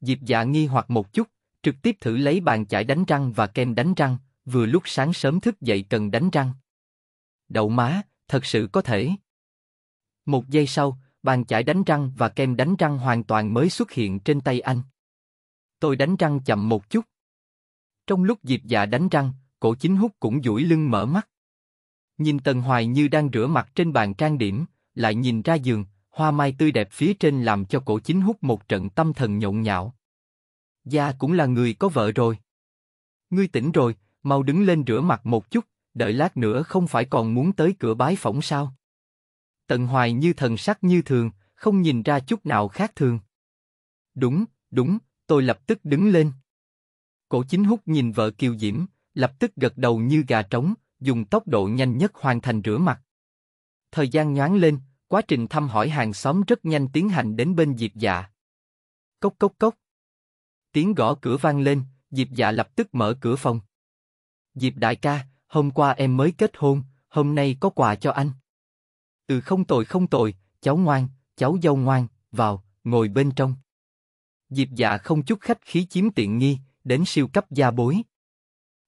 Diệp Dạ nghi hoặc một chút, trực tiếp thử lấy bàn chải đánh răng và kem đánh răng, vừa lúc sáng sớm thức dậy cần đánh răng. Đậu má, thật sự có thể. Một giây sau, bàn chải đánh răng và kem đánh răng hoàn toàn mới xuất hiện trên tay anh. Tôi đánh răng chậm một chút. Trong lúc dịp Dạ đánh răng, cổ chính hút cũng duỗi lưng mở mắt. Nhìn Tần Hoài như đang rửa mặt trên bàn trang điểm, lại nhìn ra giường, hoa mai tươi đẹp phía trên làm cho cổ chính hút một trận tâm thần nhộn nhạo. Gia cũng là người có vợ rồi. Ngươi tỉnh rồi, mau đứng lên rửa mặt một chút, đợi lát nữa không phải còn muốn tới cửa bái phỏng sao? tận hoài như thần sắc như thường, không nhìn ra chút nào khác thường. Đúng, đúng, tôi lập tức đứng lên. Cổ chính hút nhìn vợ kiều diễm, lập tức gật đầu như gà trống, dùng tốc độ nhanh nhất hoàn thành rửa mặt. Thời gian nhoáng lên, quá trình thăm hỏi hàng xóm rất nhanh tiến hành đến bên Diệp Dạ. Cốc cốc cốc. Tiếng gõ cửa vang lên, Diệp Dạ lập tức mở cửa phòng. Diệp đại ca, hôm qua em mới kết hôn, hôm nay có quà cho anh. Ừ không tội không tội, cháu ngoan, cháu dâu ngoan, vào, ngồi bên trong. Diệp dạ không chút khách khí chiếm tiện nghi, đến siêu cấp gia bối.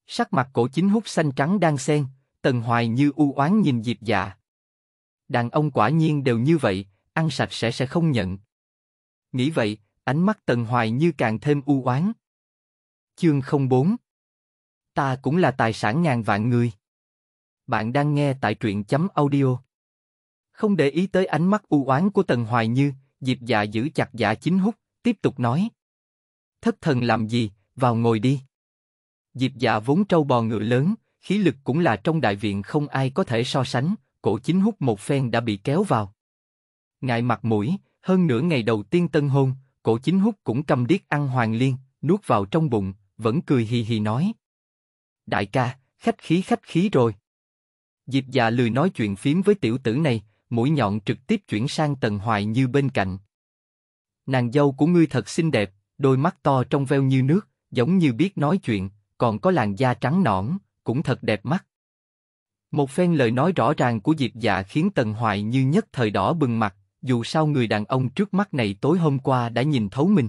Sắc mặt cổ chính hút xanh trắng đang xen, tần hoài như u oán nhìn Diệp dạ. Đàn ông quả nhiên đều như vậy, ăn sạch sẽ sẽ không nhận. Nghĩ vậy, ánh mắt tần hoài như càng thêm u oán. Chương 04 Ta cũng là tài sản ngàn vạn người. Bạn đang nghe tại truyện chấm audio không để ý tới ánh mắt u oán của Tần Hoài Như, Diệp Dạ giữ chặt Dạ Chính Húc, tiếp tục nói. Thất thần làm gì, vào ngồi đi. Diệp Dạ vốn trâu bò ngựa lớn, khí lực cũng là trong đại viện không ai có thể so sánh, cổ Chính Húc một phen đã bị kéo vào. Ngại mặt mũi, hơn nửa ngày đầu tiên tân hôn, cổ Chính Húc cũng cầm điếc ăn hoàng liên, nuốt vào trong bụng, vẫn cười hì hì nói. Đại ca, khách khí khách khí rồi. Diệp dạ lười nói chuyện phiếm với tiểu tử này, mũi nhọn trực tiếp chuyển sang Tần Hoài Như bên cạnh. Nàng dâu của ngươi thật xinh đẹp, đôi mắt to trong veo như nước, giống như biết nói chuyện, còn có làn da trắng nõn, cũng thật đẹp mắt. Một phen lời nói rõ ràng của Diệp Dạ khiến Tần Hoài Như nhất thời đỏ bừng mặt, dù sao người đàn ông trước mắt này tối hôm qua đã nhìn thấu mình.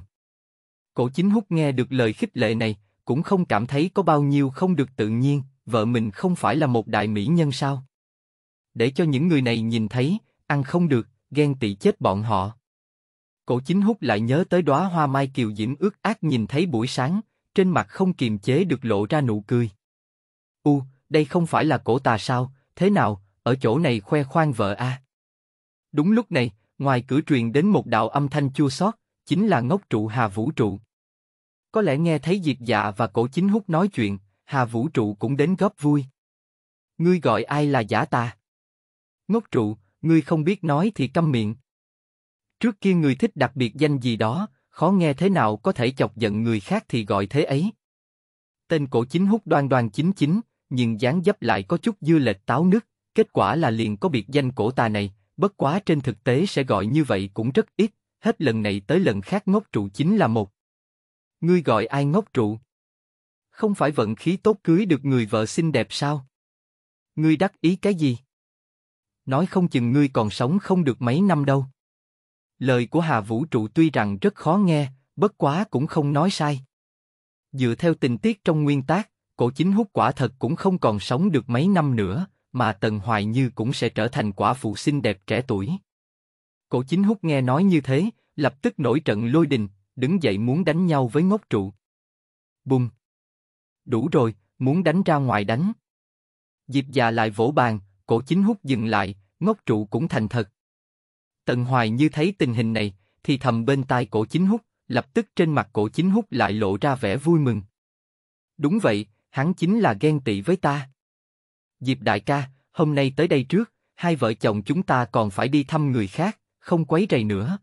Cổ chính hút nghe được lời khích lệ này, cũng không cảm thấy có bao nhiêu không được tự nhiên, vợ mình không phải là một đại mỹ nhân sao? để cho những người này nhìn thấy, ăn không được, ghen tị chết bọn họ. Cổ chính hút lại nhớ tới đóa hoa mai kiều diễm ước ác nhìn thấy buổi sáng, trên mặt không kiềm chế được lộ ra nụ cười. U, đây không phải là cổ tà sao, thế nào, ở chỗ này khoe khoang vợ a. À? Đúng lúc này, ngoài cửa truyền đến một đạo âm thanh chua xót, chính là ngốc trụ Hà Vũ trụ. Có lẽ nghe thấy Diệp Dạ và cổ chính hút nói chuyện, Hà Vũ trụ cũng đến góp vui. Ngươi gọi ai là giả ta? Ngốc trụ, ngươi không biết nói thì câm miệng. Trước kia người thích đặc biệt danh gì đó, khó nghe thế nào có thể chọc giận người khác thì gọi thế ấy. Tên cổ chính hút đoan đoan chính chính, nhưng dáng dấp lại có chút dư lệch táo nứt, kết quả là liền có biệt danh cổ ta này, bất quá trên thực tế sẽ gọi như vậy cũng rất ít, hết lần này tới lần khác ngốc trụ chính là một. Ngươi gọi ai ngốc trụ? Không phải vận khí tốt cưới được người vợ xinh đẹp sao? Ngươi đắc ý cái gì? nói không chừng ngươi còn sống không được mấy năm đâu. Lời của Hà Vũ Trụ tuy rằng rất khó nghe, bất quá cũng không nói sai. Dựa theo tình tiết trong nguyên tác, cổ chính hút quả thật cũng không còn sống được mấy năm nữa, mà Tần Hoài Như cũng sẽ trở thành quả phụ xinh đẹp trẻ tuổi. Cổ chính hút nghe nói như thế, lập tức nổi trận lôi đình, đứng dậy muốn đánh nhau với ngốc trụ. Bùng! Đủ rồi, muốn đánh ra ngoài đánh. Diệp già lại vỗ bàn, cổ chính hút dừng lại, ngốc trụ cũng thành thật. Tần Hoài như thấy tình hình này, thì thầm bên tai cổ chính hút, lập tức trên mặt cổ chính hút lại lộ ra vẻ vui mừng. Đúng vậy, hắn chính là ghen tị với ta. Diệp đại ca, hôm nay tới đây trước, hai vợ chồng chúng ta còn phải đi thăm người khác, không quấy rầy nữa.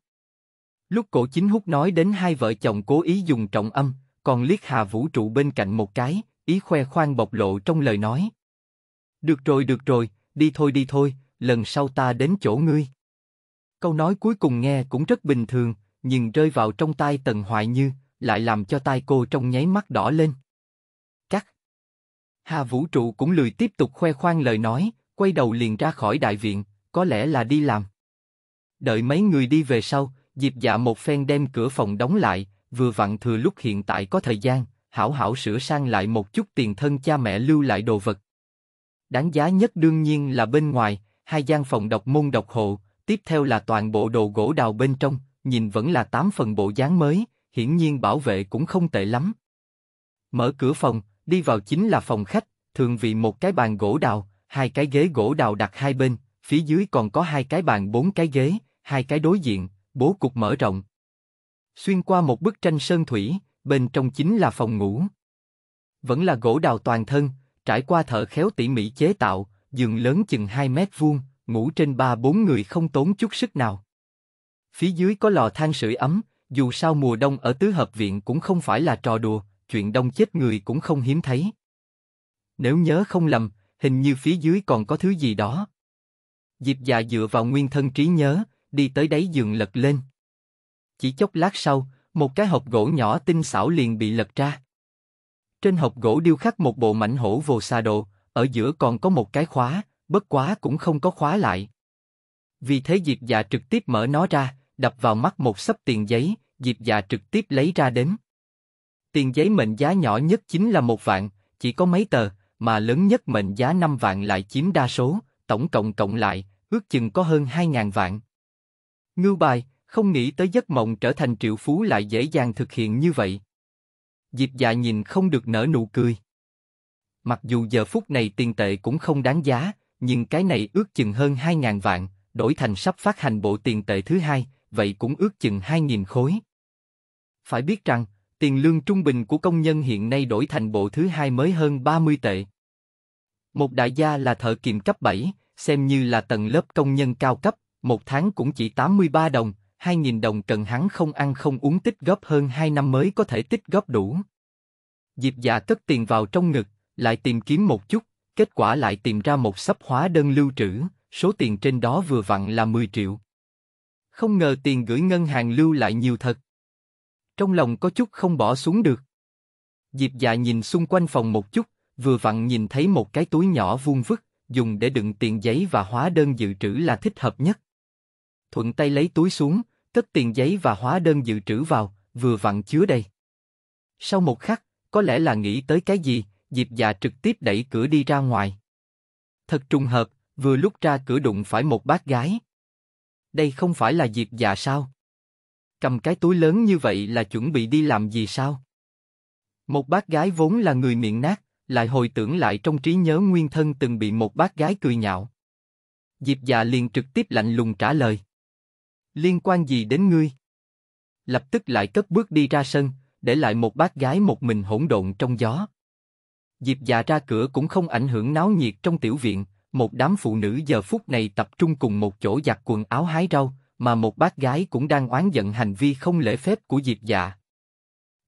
Lúc cổ chính hút nói đến hai vợ chồng cố ý dùng trọng âm, còn liếc hà vũ trụ bên cạnh một cái, ý khoe khoang bộc lộ trong lời nói. Được rồi được rồi, đi thôi đi thôi, lần sau ta đến chỗ ngươi. Câu nói cuối cùng nghe cũng rất bình thường, nhưng rơi vào trong tai Tần Hoài Như, lại làm cho tai cô trong nháy mắt đỏ lên. Cắt. Hà Vũ Trụ cũng lười tiếp tục khoe khoang lời nói, quay đầu liền ra khỏi đại viện, có lẽ là đi làm. Đợi mấy người đi về sau, Diệp Dạ một phen đem cửa phòng đóng lại, vừa vặn thừa lúc hiện tại có thời gian, hảo hảo sửa sang lại một chút tiền thân cha mẹ lưu lại đồ vật, Đáng giá nhất đương nhiên là bên ngoài, hai gian phòng độc môn độc hộ, tiếp theo là toàn bộ đồ gỗ đào bên trong, nhìn vẫn là tám phần bộ dáng mới, hiển nhiên bảo vệ cũng không tệ lắm. Mở cửa phòng, đi vào chính là phòng khách, thường vị một cái bàn gỗ đào, hai cái ghế gỗ đào đặt hai bên, phía dưới còn có hai cái bàn bốn cái ghế, hai cái đối diện, bố cục mở rộng. Xuyên qua một bức tranh sơn thủy, bên trong chính là phòng ngủ. Vẫn là gỗ đào toàn thân, trải qua thợ khéo tỉ mỉ chế tạo, giường lớn chừng 2 mét vuông, ngủ trên ba bốn người không tốn chút sức nào. Phía dưới có lò than sưởi ấm, dù sao mùa đông ở tứ hợp viện cũng không phải là trò đùa, chuyện đông chết người cũng không hiếm thấy. Nếu nhớ không lầm, hình như phía dưới còn có thứ gì đó. Diệp già dựa vào nguyên thân trí nhớ, đi tới đáy giường lật lên. Chỉ chốc lát sau, một cái hộp gỗ nhỏ tinh xảo liền bị lật ra. Trên hộp gỗ điêu khắc một bộ mảnh hổ vô sa đồ, ở giữa còn có một cái khóa, bất quá cũng không có khóa lại. Vì thế Diệp Dạ trực tiếp mở nó ra, đập vào mắt một sấp tiền giấy, Diệp Dạ trực tiếp lấy ra đếm. Tiền giấy mệnh giá nhỏ nhất chính là một vạn, chỉ có mấy tờ, mà lớn nhất mệnh giá 5 vạn lại chiếm đa số, tổng cộng cộng lại, ước chừng có hơn 2.000 vạn. Ngưu bài, không nghĩ tới giấc mộng trở thành triệu phú lại dễ dàng thực hiện như vậy. Diệp Dạ nhìn không được nở nụ cười. Mặc dù giờ phút này tiền tệ cũng không đáng giá, nhưng cái này ước chừng hơn 2.000 vạn, đổi thành sắp phát hành bộ tiền tệ thứ hai, vậy cũng ước chừng 2.000 khối. Phải biết rằng, tiền lương trung bình của công nhân hiện nay đổi thành bộ thứ hai mới hơn 30 tệ. Một đại gia là thợ kiềm cấp 7, xem như là tầng lớp công nhân cao cấp, một tháng cũng chỉ 83 đồng, 2.000 đồng cần hắn không ăn không uống tích góp hơn 2 năm mới có thể tích góp đủ. Diệp dạ cất tiền vào trong ngực, lại tìm kiếm một chút, kết quả lại tìm ra một sắp hóa đơn lưu trữ, số tiền trên đó vừa vặn là 10 triệu. Không ngờ tiền gửi ngân hàng lưu lại nhiều thật. Trong lòng có chút không bỏ xuống được. Diệp dạ nhìn xung quanh phòng một chút, vừa vặn nhìn thấy một cái túi nhỏ vuông vức, dùng để đựng tiền giấy và hóa đơn dự trữ là thích hợp nhất. Thuận tay lấy túi xuống, cất tiền giấy và hóa đơn dự trữ vào, vừa vặn chứa đây. Sau một khắc, có lẽ là nghĩ tới cái gì, Diệp Dạ trực tiếp đẩy cửa đi ra ngoài. Thật trùng hợp, vừa lúc ra cửa đụng phải một bác gái. Đây không phải là Diệp Dạ sao? Cầm cái túi lớn như vậy là chuẩn bị đi làm gì sao? Một bác gái vốn là người miệng nát, lại hồi tưởng lại trong trí nhớ nguyên thân từng bị một bác gái cười nhạo. Diệp Dạ liền trực tiếp lạnh lùng trả lời liên quan gì đến ngươi? Lập tức lại cất bước đi ra sân, để lại một bác gái một mình hỗn độn trong gió. Diệp già ra cửa cũng không ảnh hưởng náo nhiệt trong tiểu viện, một đám phụ nữ giờ phút này tập trung cùng một chỗ giặt quần áo hái rau, mà một bác gái cũng đang oán giận hành vi không lễ phép của Diệp già.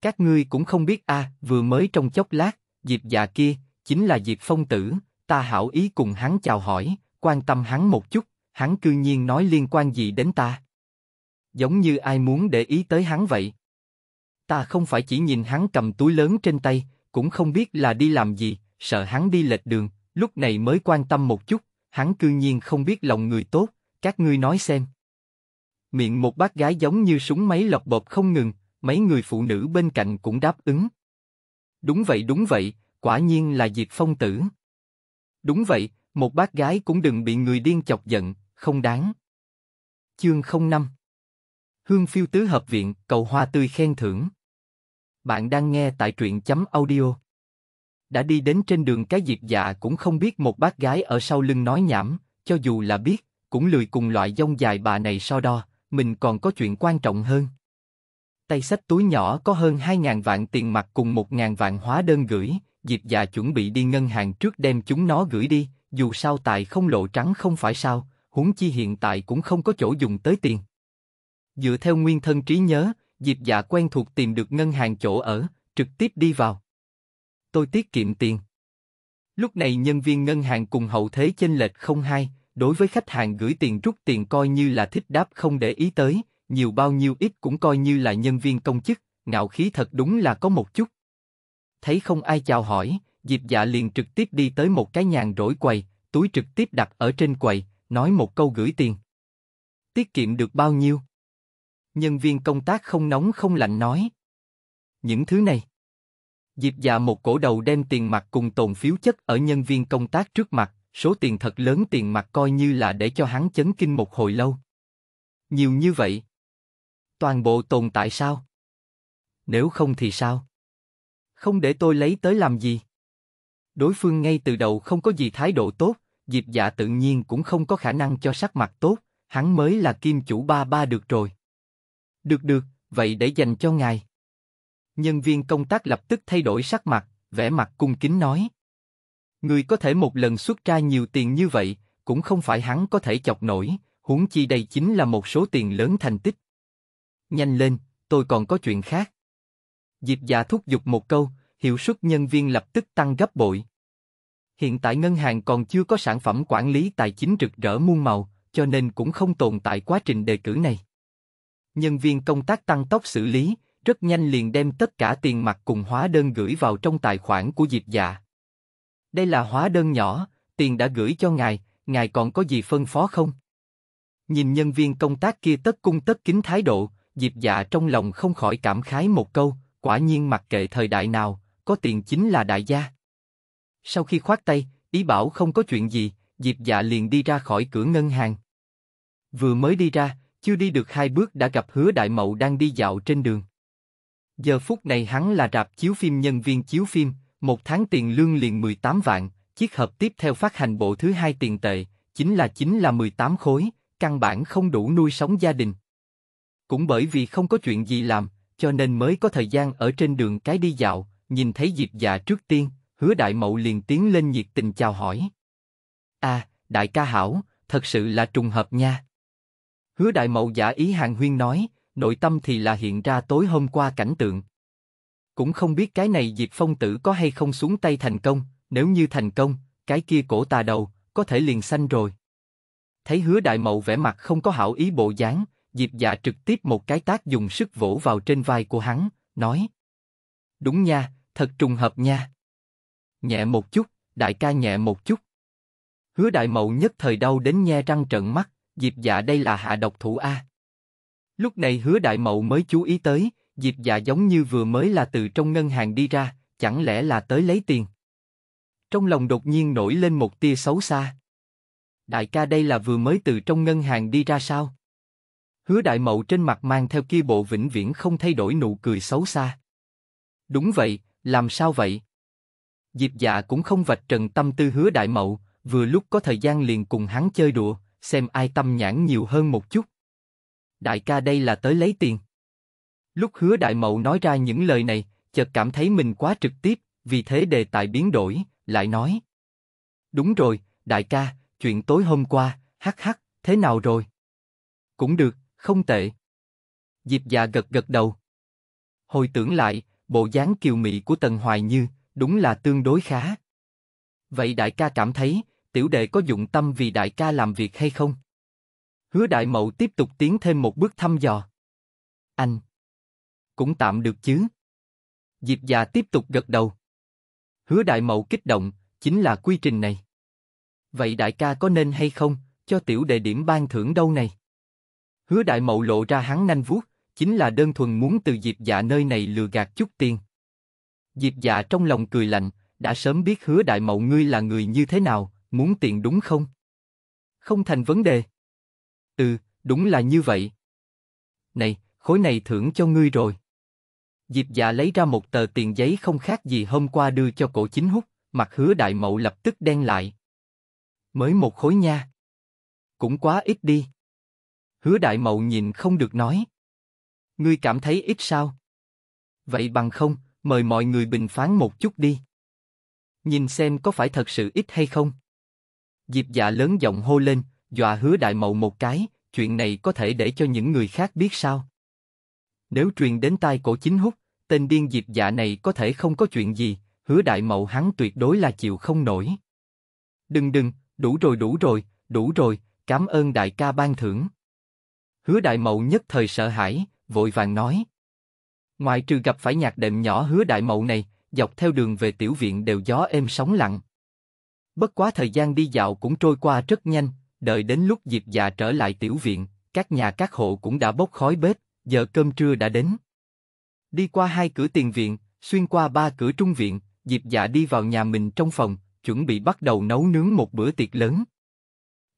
Các ngươi cũng không biết a, à, vừa mới trong chốc lát, Diệp già kia, chính là Diệp Phong Tử, ta hảo ý cùng hắn chào hỏi, quan tâm hắn một chút, hắn cư nhiên nói liên quan gì đến ta giống như ai muốn để ý tới hắn vậy. Ta không phải chỉ nhìn hắn cầm túi lớn trên tay, cũng không biết là đi làm gì, sợ hắn đi lệch đường, lúc này mới quan tâm một chút, hắn cư nhiên không biết lòng người tốt, các ngươi nói xem. Miệng một bác gái giống như súng máy lọc bộp không ngừng, mấy người phụ nữ bên cạnh cũng đáp ứng. Đúng vậy đúng vậy, quả nhiên là diệt Phong tử. Đúng vậy, một bác gái cũng đừng bị người điên chọc giận, không đáng. Chương 05 Hương phiêu tứ hợp viện, cầu hoa tươi khen thưởng. Bạn đang nghe tại truyện chấm audio. Đã đi đến trên đường cái diệp dạ cũng không biết một bác gái ở sau lưng nói nhảm, cho dù là biết, cũng lười cùng loại dông dài bà này so đo, mình còn có chuyện quan trọng hơn. Tay sách túi nhỏ có hơn 2.000 vạn tiền mặt cùng 1.000 vạn hóa đơn gửi, diệp dạ chuẩn bị đi ngân hàng trước đem chúng nó gửi đi, dù sao tài không lộ trắng không phải sao, huống chi hiện tại cũng không có chỗ dùng tới tiền. Dựa theo nguyên thân trí nhớ, Diệp Dạ quen thuộc tìm được ngân hàng chỗ ở, trực tiếp đi vào. Tôi tiết kiệm tiền. Lúc này nhân viên ngân hàng cùng hậu thế chênh lệch không hai, đối với khách hàng gửi tiền rút tiền coi như là thích đáp không để ý tới, nhiều bao nhiêu ít cũng coi như là nhân viên công chức, ngạo khí thật đúng là có một chút. Thấy không ai chào hỏi, Diệp Dạ liền trực tiếp đi tới một cái nhàn rỗi quầy, túi trực tiếp đặt ở trên quầy, nói một câu gửi tiền. Tiết kiệm được bao nhiêu? Nhân viên công tác không nóng không lạnh nói. Những thứ này. Diệp già một cổ đầu đem tiền mặt cùng tồn phiếu chất ở nhân viên công tác trước mặt, số tiền thật lớn tiền mặt coi như là để cho hắn chấn kinh một hồi lâu. Nhiều như vậy. Toàn bộ tồn tại sao? Nếu không thì sao? Không để tôi lấy tới làm gì? Đối phương ngay từ đầu không có gì thái độ tốt, Diệp dạ tự nhiên cũng không có khả năng cho sắc mặt tốt, hắn mới là kim chủ ba ba được rồi. Được được, vậy để dành cho ngài. Nhân viên công tác lập tức thay đổi sắc mặt, vẻ mặt cung kính nói. Người có thể một lần xuất ra nhiều tiền như vậy, cũng không phải hắn có thể chọc nổi, huống chi đây chính là một số tiền lớn thành tích. Nhanh lên, tôi còn có chuyện khác. Diệp già dạ thúc giục một câu, hiệu suất nhân viên lập tức tăng gấp bội. Hiện tại ngân hàng còn chưa có sản phẩm quản lý tài chính rực rỡ muôn màu, cho nên cũng không tồn tại quá trình đề cử này. Nhân viên công tác tăng tốc xử lý, rất nhanh liền đem tất cả tiền mặt cùng hóa đơn gửi vào trong tài khoản của Diệp Dạ. Đây là hóa đơn nhỏ, tiền đã gửi cho ngài, ngài còn có gì phân phó không? Nhìn nhân viên công tác kia tất cung tất kính thái độ, Diệp Dạ trong lòng không khỏi cảm khái một câu, quả nhiên mặc kệ thời đại nào, có tiền chính là đại gia. Sau khi khoát tay, ý bảo không có chuyện gì, Diệp Dạ liền đi ra khỏi cửa ngân hàng. Vừa mới đi ra, chưa đi được hai bước đã gặp hứa đại mậu đang đi dạo trên đường. Giờ phút này hắn là rạp chiếu phim nhân viên chiếu phim, một tháng tiền lương liền 18 vạn, chiếc hợp tiếp theo phát hành bộ thứ hai tiền tệ, chính là chính là 18 khối, căn bản không đủ nuôi sống gia đình. Cũng bởi vì không có chuyện gì làm, cho nên mới có thời gian ở trên đường cái đi dạo, nhìn thấy dịp dạ trước tiên, hứa đại mậu liền tiến lên nhiệt tình chào hỏi. À, đại ca hảo, thật sự là trùng hợp nha. Hứa đại mậu giả ý hàng huyên nói, nội tâm thì là hiện ra tối hôm qua cảnh tượng. Cũng không biết cái này Diệp Phong tử có hay không xuống tay thành công, nếu như thành công, cái kia cổ tà đầu, có thể liền xanh rồi. Thấy hứa đại mậu vẻ mặt không có hảo ý bộ dáng, Diệp dạ trực tiếp một cái tác dùng sức vỗ vào trên vai của hắn, nói. Đúng nha, thật trùng hợp nha. Nhẹ một chút, đại ca nhẹ một chút. Hứa đại mậu nhất thời đau đến nhe răng trận mắt, Diệp Dạ đây là hạ độc thủ a. Lúc này Hứa Đại Mậu mới chú ý tới, Diệp Dạ giống như vừa mới là từ trong ngân hàng đi ra, chẳng lẽ là tới lấy tiền? Trong lòng đột nhiên nổi lên một tia xấu xa. Đại ca đây là vừa mới từ trong ngân hàng đi ra sao? Hứa Đại Mậu trên mặt mang theo kia bộ vĩnh viễn không thay đổi nụ cười xấu xa. Đúng vậy, làm sao vậy? Diệp Dạ cũng không vạch trần tâm tư Hứa Đại Mậu, vừa lúc có thời gian liền cùng hắn chơi đùa, xem ai tâm nhãn nhiều hơn một chút. Đại ca đây là tới lấy tiền. Lúc hứa đại mậu nói ra những lời này, chợt cảm thấy mình quá trực tiếp, vì thế đề tài biến đổi, lại nói. Đúng rồi, đại ca, chuyện tối hôm qua, hắc hắc, thế nào rồi? Cũng được, không tệ. Diệp già gật gật đầu. Hồi tưởng lại, bộ dáng kiều mị của Tần Hoài Như, đúng là tương đối khá. Vậy đại ca cảm thấy, tiểu đệ có dụng tâm vì đại ca làm việc hay không? Hứa đại mậu tiếp tục tiến thêm một bước thăm dò. Anh. Cũng tạm được chứ. Diệp già tiếp tục gật đầu. Hứa đại mậu kích động, chính là quy trình này. Vậy đại ca có nên hay không, cho tiểu đệ điểm ban thưởng đâu này? Hứa đại mậu lộ ra hắn nanh vuốt, chính là đơn thuần muốn từ Diệp già nơi này lừa gạt chút tiền. Diệp già trong lòng cười lạnh, đã sớm biết hứa đại mậu ngươi là người như thế nào, muốn tiền đúng không? Không thành vấn đề. Ừ, đúng là như vậy. Này, khối này thưởng cho ngươi rồi. Diệp dạ lấy ra một tờ tiền giấy không khác gì hôm qua đưa cho cổ chính hút, mặt hứa đại mậu lập tức đen lại. Mới một khối nha. Cũng quá ít đi. Hứa đại mậu nhìn không được nói. Ngươi cảm thấy ít sao? Vậy bằng không, mời mọi người bình phán một chút đi. Nhìn xem có phải thật sự ít hay không. Diệp dạ lớn giọng hô lên, dọa hứa đại mậu một cái, chuyện này có thể để cho những người khác biết sao. Nếu truyền đến tai cổ chính hút, tên điên Diệp dạ này có thể không có chuyện gì, hứa đại mậu hắn tuyệt đối là chịu không nổi. Đừng đừng, đủ rồi đủ rồi, đủ rồi, cảm ơn đại ca ban thưởng. Hứa đại mậu nhất thời sợ hãi, vội vàng nói. Ngoài trừ gặp phải nhạc đệm nhỏ hứa đại mậu này, dọc theo đường về tiểu viện đều gió êm sóng lặng, Bất quá thời gian đi dạo cũng trôi qua rất nhanh, đợi đến lúc dịp già trở lại tiểu viện, các nhà các hộ cũng đã bốc khói bếp, giờ cơm trưa đã đến. Đi qua hai cửa tiền viện, xuyên qua ba cửa trung viện, dịp già đi vào nhà mình trong phòng, chuẩn bị bắt đầu nấu nướng một bữa tiệc lớn.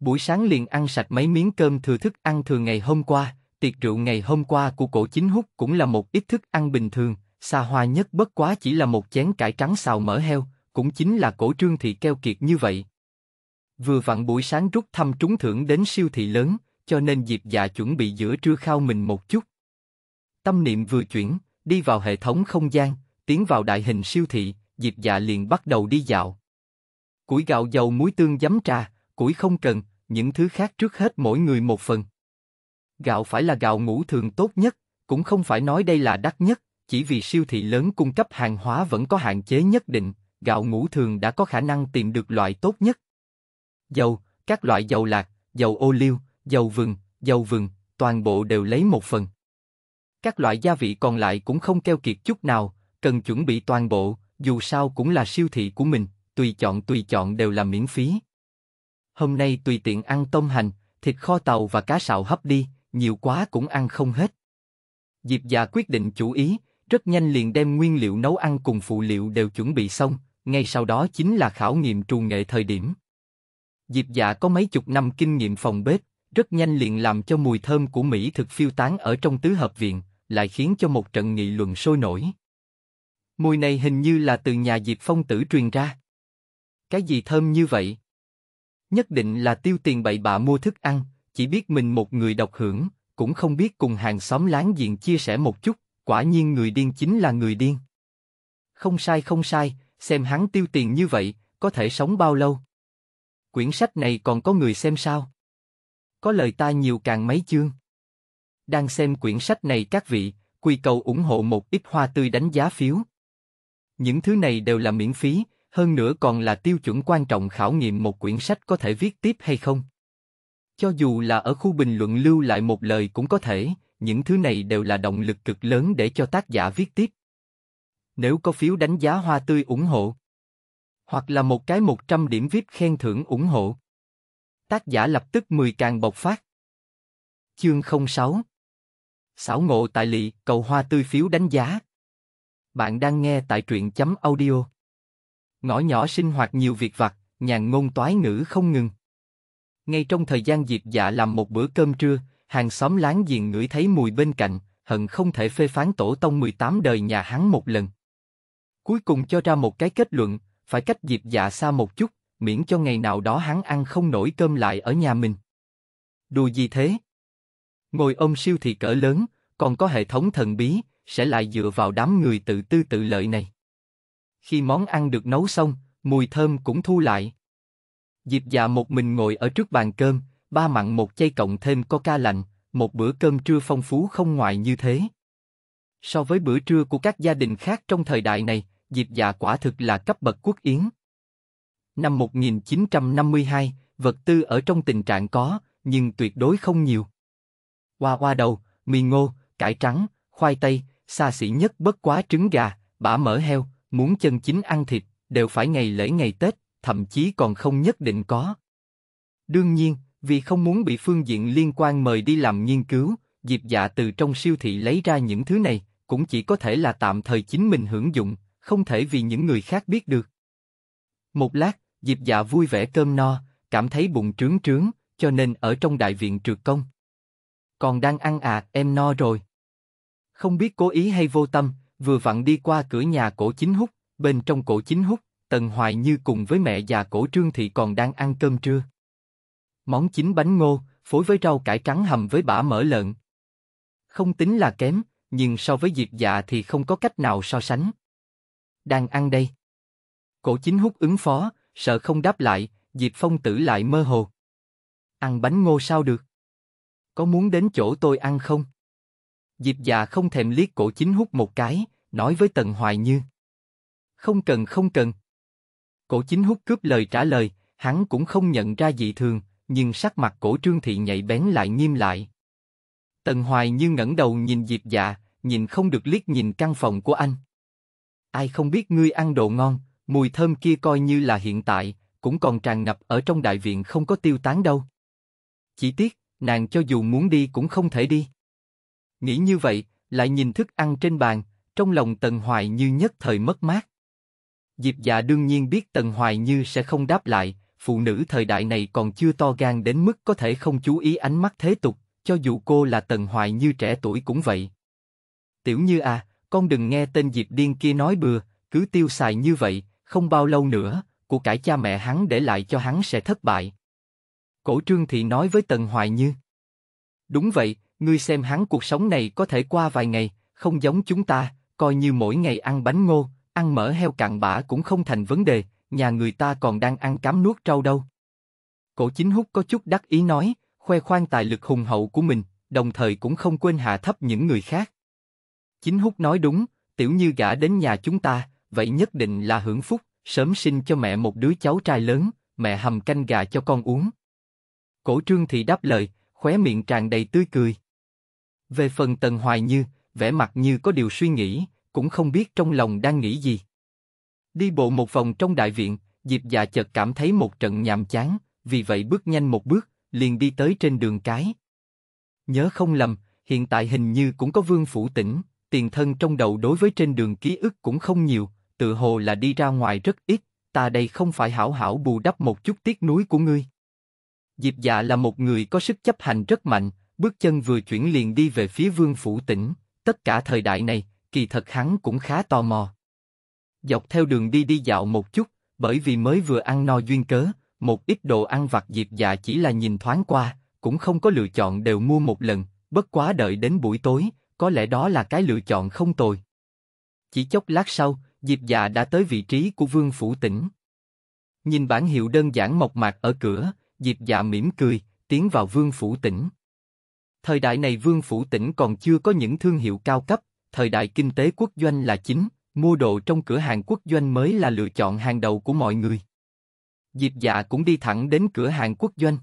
Buổi sáng liền ăn sạch mấy miếng cơm thừa thức ăn thường ngày hôm qua, tiệc rượu ngày hôm qua của cổ chính hút cũng là một ít thức ăn bình thường, xa hoa nhất bất quá chỉ là một chén cải trắng xào mỡ heo, cũng chính là cổ trương thị keo kiệt như vậy. Vừa vặn buổi sáng rút thăm trúng thưởng đến siêu thị lớn, cho nên Diệp Dạ chuẩn bị giữa trưa khao mình một chút. Tâm niệm vừa chuyển, đi vào hệ thống không gian, tiến vào đại hình siêu thị, Diệp Dạ liền bắt đầu đi dạo. Củi gạo dầu muối tương giấm trà, củi không cần, những thứ khác trước hết mỗi người một phần. Gạo phải là gạo ngũ thường tốt nhất, cũng không phải nói đây là đắt nhất, chỉ vì siêu thị lớn cung cấp hàng hóa vẫn có hạn chế nhất định, gạo ngũ thường đã có khả năng tìm được loại tốt nhất. Dầu, các loại dầu lạc, dầu ô liu, dầu vừng, dầu vừng, toàn bộ đều lấy một phần. Các loại gia vị còn lại cũng không keo kiệt chút nào, cần chuẩn bị toàn bộ, dù sao cũng là siêu thị của mình, tùy chọn tùy chọn đều là miễn phí. Hôm nay tùy tiện ăn tôm hành, thịt kho tàu và cá sạo hấp đi, nhiều quá cũng ăn không hết. Diệp già quyết định chủ ý, rất nhanh liền đem nguyên liệu nấu ăn cùng phụ liệu đều chuẩn bị xong, ngay sau đó chính là khảo nghiệm trù nghệ thời điểm. Diệp Dạ có mấy chục năm kinh nghiệm phòng bếp, rất nhanh liền làm cho mùi thơm của mỹ thực phiêu tán ở trong tứ hợp viện, lại khiến cho một trận nghị luận sôi nổi. Mùi này hình như là từ nhà Diệp Phong tử truyền ra. Cái gì thơm như vậy? Nhất định là tiêu tiền bậy bạ mua thức ăn, chỉ biết mình một người độc hưởng, cũng không biết cùng hàng xóm láng giềng chia sẻ một chút, quả nhiên người điên chính là người điên. Không sai không sai, xem hắn tiêu tiền như vậy, có thể sống bao lâu. Quyển sách này còn có người xem sao? Có lời ta nhiều càng mấy chương. Đang xem quyển sách này các vị, quy cầu ủng hộ một ít hoa tươi đánh giá phiếu. Những thứ này đều là miễn phí, hơn nữa còn là tiêu chuẩn quan trọng khảo nghiệm một quyển sách có thể viết tiếp hay không. Cho dù là ở khu bình luận lưu lại một lời cũng có thể, những thứ này đều là động lực cực lớn để cho tác giả viết tiếp nếu có phiếu đánh giá hoa tươi ủng hộ. Hoặc là một cái 100 điểm VIP khen thưởng ủng hộ. Tác giả lập tức 10 càng bộc phát. Chương 06 Xảo ngộ tại lị, cầu hoa tươi phiếu đánh giá. Bạn đang nghe tại truyện chấm audio. Ngõ nhỏ sinh hoạt nhiều việc vặt, nhàn ngôn toái ngữ không ngừng. Ngay trong thời gian dịp dạ làm một bữa cơm trưa, hàng xóm láng giềng ngửi thấy mùi bên cạnh, hận không thể phê phán tổ tông 18 đời nhà hắn một lần. Cuối cùng cho ra một cái kết luận, phải cách dịp Dạ xa một chút, miễn cho ngày nào đó hắn ăn không nổi cơm lại ở nhà mình. Đùa gì thế? Ngồi ôm siêu thị cỡ lớn, còn có hệ thống thần bí, sẽ lại dựa vào đám người tự tư tự lợi này. Khi món ăn được nấu xong, mùi thơm cũng thu lại. dịp dạ một mình ngồi ở trước bàn cơm, ba mặn một chay cộng thêm coca lạnh, một bữa cơm trưa phong phú không ngoại như thế. So với bữa trưa của các gia đình khác trong thời đại này, dịp Dạ quả thực là cấp bậc quốc yến. Năm 1952, vật tư ở trong tình trạng có, nhưng tuyệt đối không nhiều. Hoa hoa đầu, mì ngô, cải trắng, khoai tây, xa xỉ nhất bất quá trứng gà, bả mỡ heo, muốn chân chính ăn thịt, đều phải ngày lễ ngày Tết, thậm chí còn không nhất định có. Đương nhiên, vì không muốn bị phương diện liên quan mời đi làm nghiên cứu, dịp Dạ từ trong siêu thị lấy ra những thứ này, cũng chỉ có thể là tạm thời chính mình hưởng dụng, không thể vì những người khác biết được. Một lát, Diệp Dạ vui vẻ cơm no, cảm thấy bụng trướng trướng, cho nên ở trong đại viện trượt công. Còn đang ăn à, em no rồi. Không biết cố ý hay vô tâm, vừa vặn đi qua cửa nhà cổ chính hút, bên trong cổ chính hút, Tần Hoài Như cùng với mẹ già cổ trương thị còn đang ăn cơm trưa. Món chính bánh ngô, phối với rau cải trắng hầm với bã mỡ lợn. Không tính là kém, nhưng so với Diệp dạ thì không có cách nào so sánh đang ăn đây. Cổ chính hút ứng phó, sợ không đáp lại, Diệp Phong tử lại mơ hồ. Ăn bánh ngô sao được? Có muốn đến chỗ tôi ăn không? Diệp già không thèm liếc cổ chính hút một cái, nói với Tần Hoài Như. Không cần không cần. Cổ chính hút cướp lời trả lời, hắn cũng không nhận ra gì thường, nhưng sắc mặt cổ trương thị nhạy bén lại nghiêm lại. Tần Hoài Như ngẩng đầu nhìn Diệp già, nhìn không được liếc nhìn căn phòng của anh. Ai không biết ngươi ăn đồ ngon, mùi thơm kia coi như là hiện tại, cũng còn tràn ngập ở trong đại viện không có tiêu tán đâu. Chỉ tiếc, nàng cho dù muốn đi cũng không thể đi. Nghĩ như vậy, lại nhìn thức ăn trên bàn, trong lòng Tần Hoài Như nhất thời mất mát. Diệp dạ đương nhiên biết Tần Hoài Như sẽ không đáp lại, phụ nữ thời đại này còn chưa to gan đến mức có thể không chú ý ánh mắt thế tục, cho dù cô là Tần Hoài Như trẻ tuổi cũng vậy. Tiểu Như à, con đừng nghe tên Diệp Điên kia nói bừa, cứ tiêu xài như vậy, không bao lâu nữa, của cải cha mẹ hắn để lại cho hắn sẽ thất bại. Cổ trương thị nói với Tần Hoài Như. Đúng vậy, ngươi xem hắn cuộc sống này có thể qua vài ngày, không giống chúng ta, coi như mỗi ngày ăn bánh ngô, ăn mỡ heo cạn bã cũng không thành vấn đề, nhà người ta còn đang ăn cám nuốt trâu đâu. Cổ chính hút có chút đắc ý nói, khoe khoang tài lực hùng hậu của mình, đồng thời cũng không quên hạ thấp những người khác. Chính Húc nói đúng, tiểu như gã đến nhà chúng ta, vậy nhất định là hưởng phúc, sớm sinh cho mẹ một đứa cháu trai lớn, mẹ hầm canh gà cho con uống. Cổ trương thì đáp lời, khóe miệng tràn đầy tươi cười. Về phần Tần Hoài Như, vẻ mặt như có điều suy nghĩ, cũng không biết trong lòng đang nghĩ gì. Đi bộ một vòng trong đại viện, Diệp Dạ chợt cảm thấy một trận nhàm chán, vì vậy bước nhanh một bước, liền đi tới trên đường cái. Nhớ không lầm, hiện tại hình như cũng có vương phủ tỉnh, tiền thân trong đầu đối với trên đường ký ức cũng không nhiều, tự hồ là đi ra ngoài rất ít, ta đây không phải hảo hảo bù đắp một chút tiếc núi của ngươi. Diệp dạ là một người có sức chấp hành rất mạnh, bước chân vừa chuyển liền đi về phía vương phủ tỉnh, tất cả thời đại này, kỳ thật hắn cũng khá tò mò. Dọc theo đường đi đi dạo một chút, bởi vì mới vừa ăn no duyên cớ, một ít đồ ăn vặt Diệp dạ chỉ là nhìn thoáng qua, cũng không có lựa chọn đều mua một lần, bất quá đợi đến buổi tối, có lẽ đó là cái lựa chọn không tồi. Chỉ chốc lát sau, Diệp Dạ đã tới vị trí của Vương Phủ Tĩnh. Nhìn bản hiệu đơn giản mộc mạc ở cửa, Diệp Dạ mỉm cười, tiến vào Vương Phủ Tĩnh. Thời đại này Vương Phủ Tĩnh còn chưa có những thương hiệu cao cấp, thời đại kinh tế quốc doanh là chính, mua đồ trong cửa hàng quốc doanh mới là lựa chọn hàng đầu của mọi người. Diệp Dạ cũng đi thẳng đến cửa hàng quốc doanh.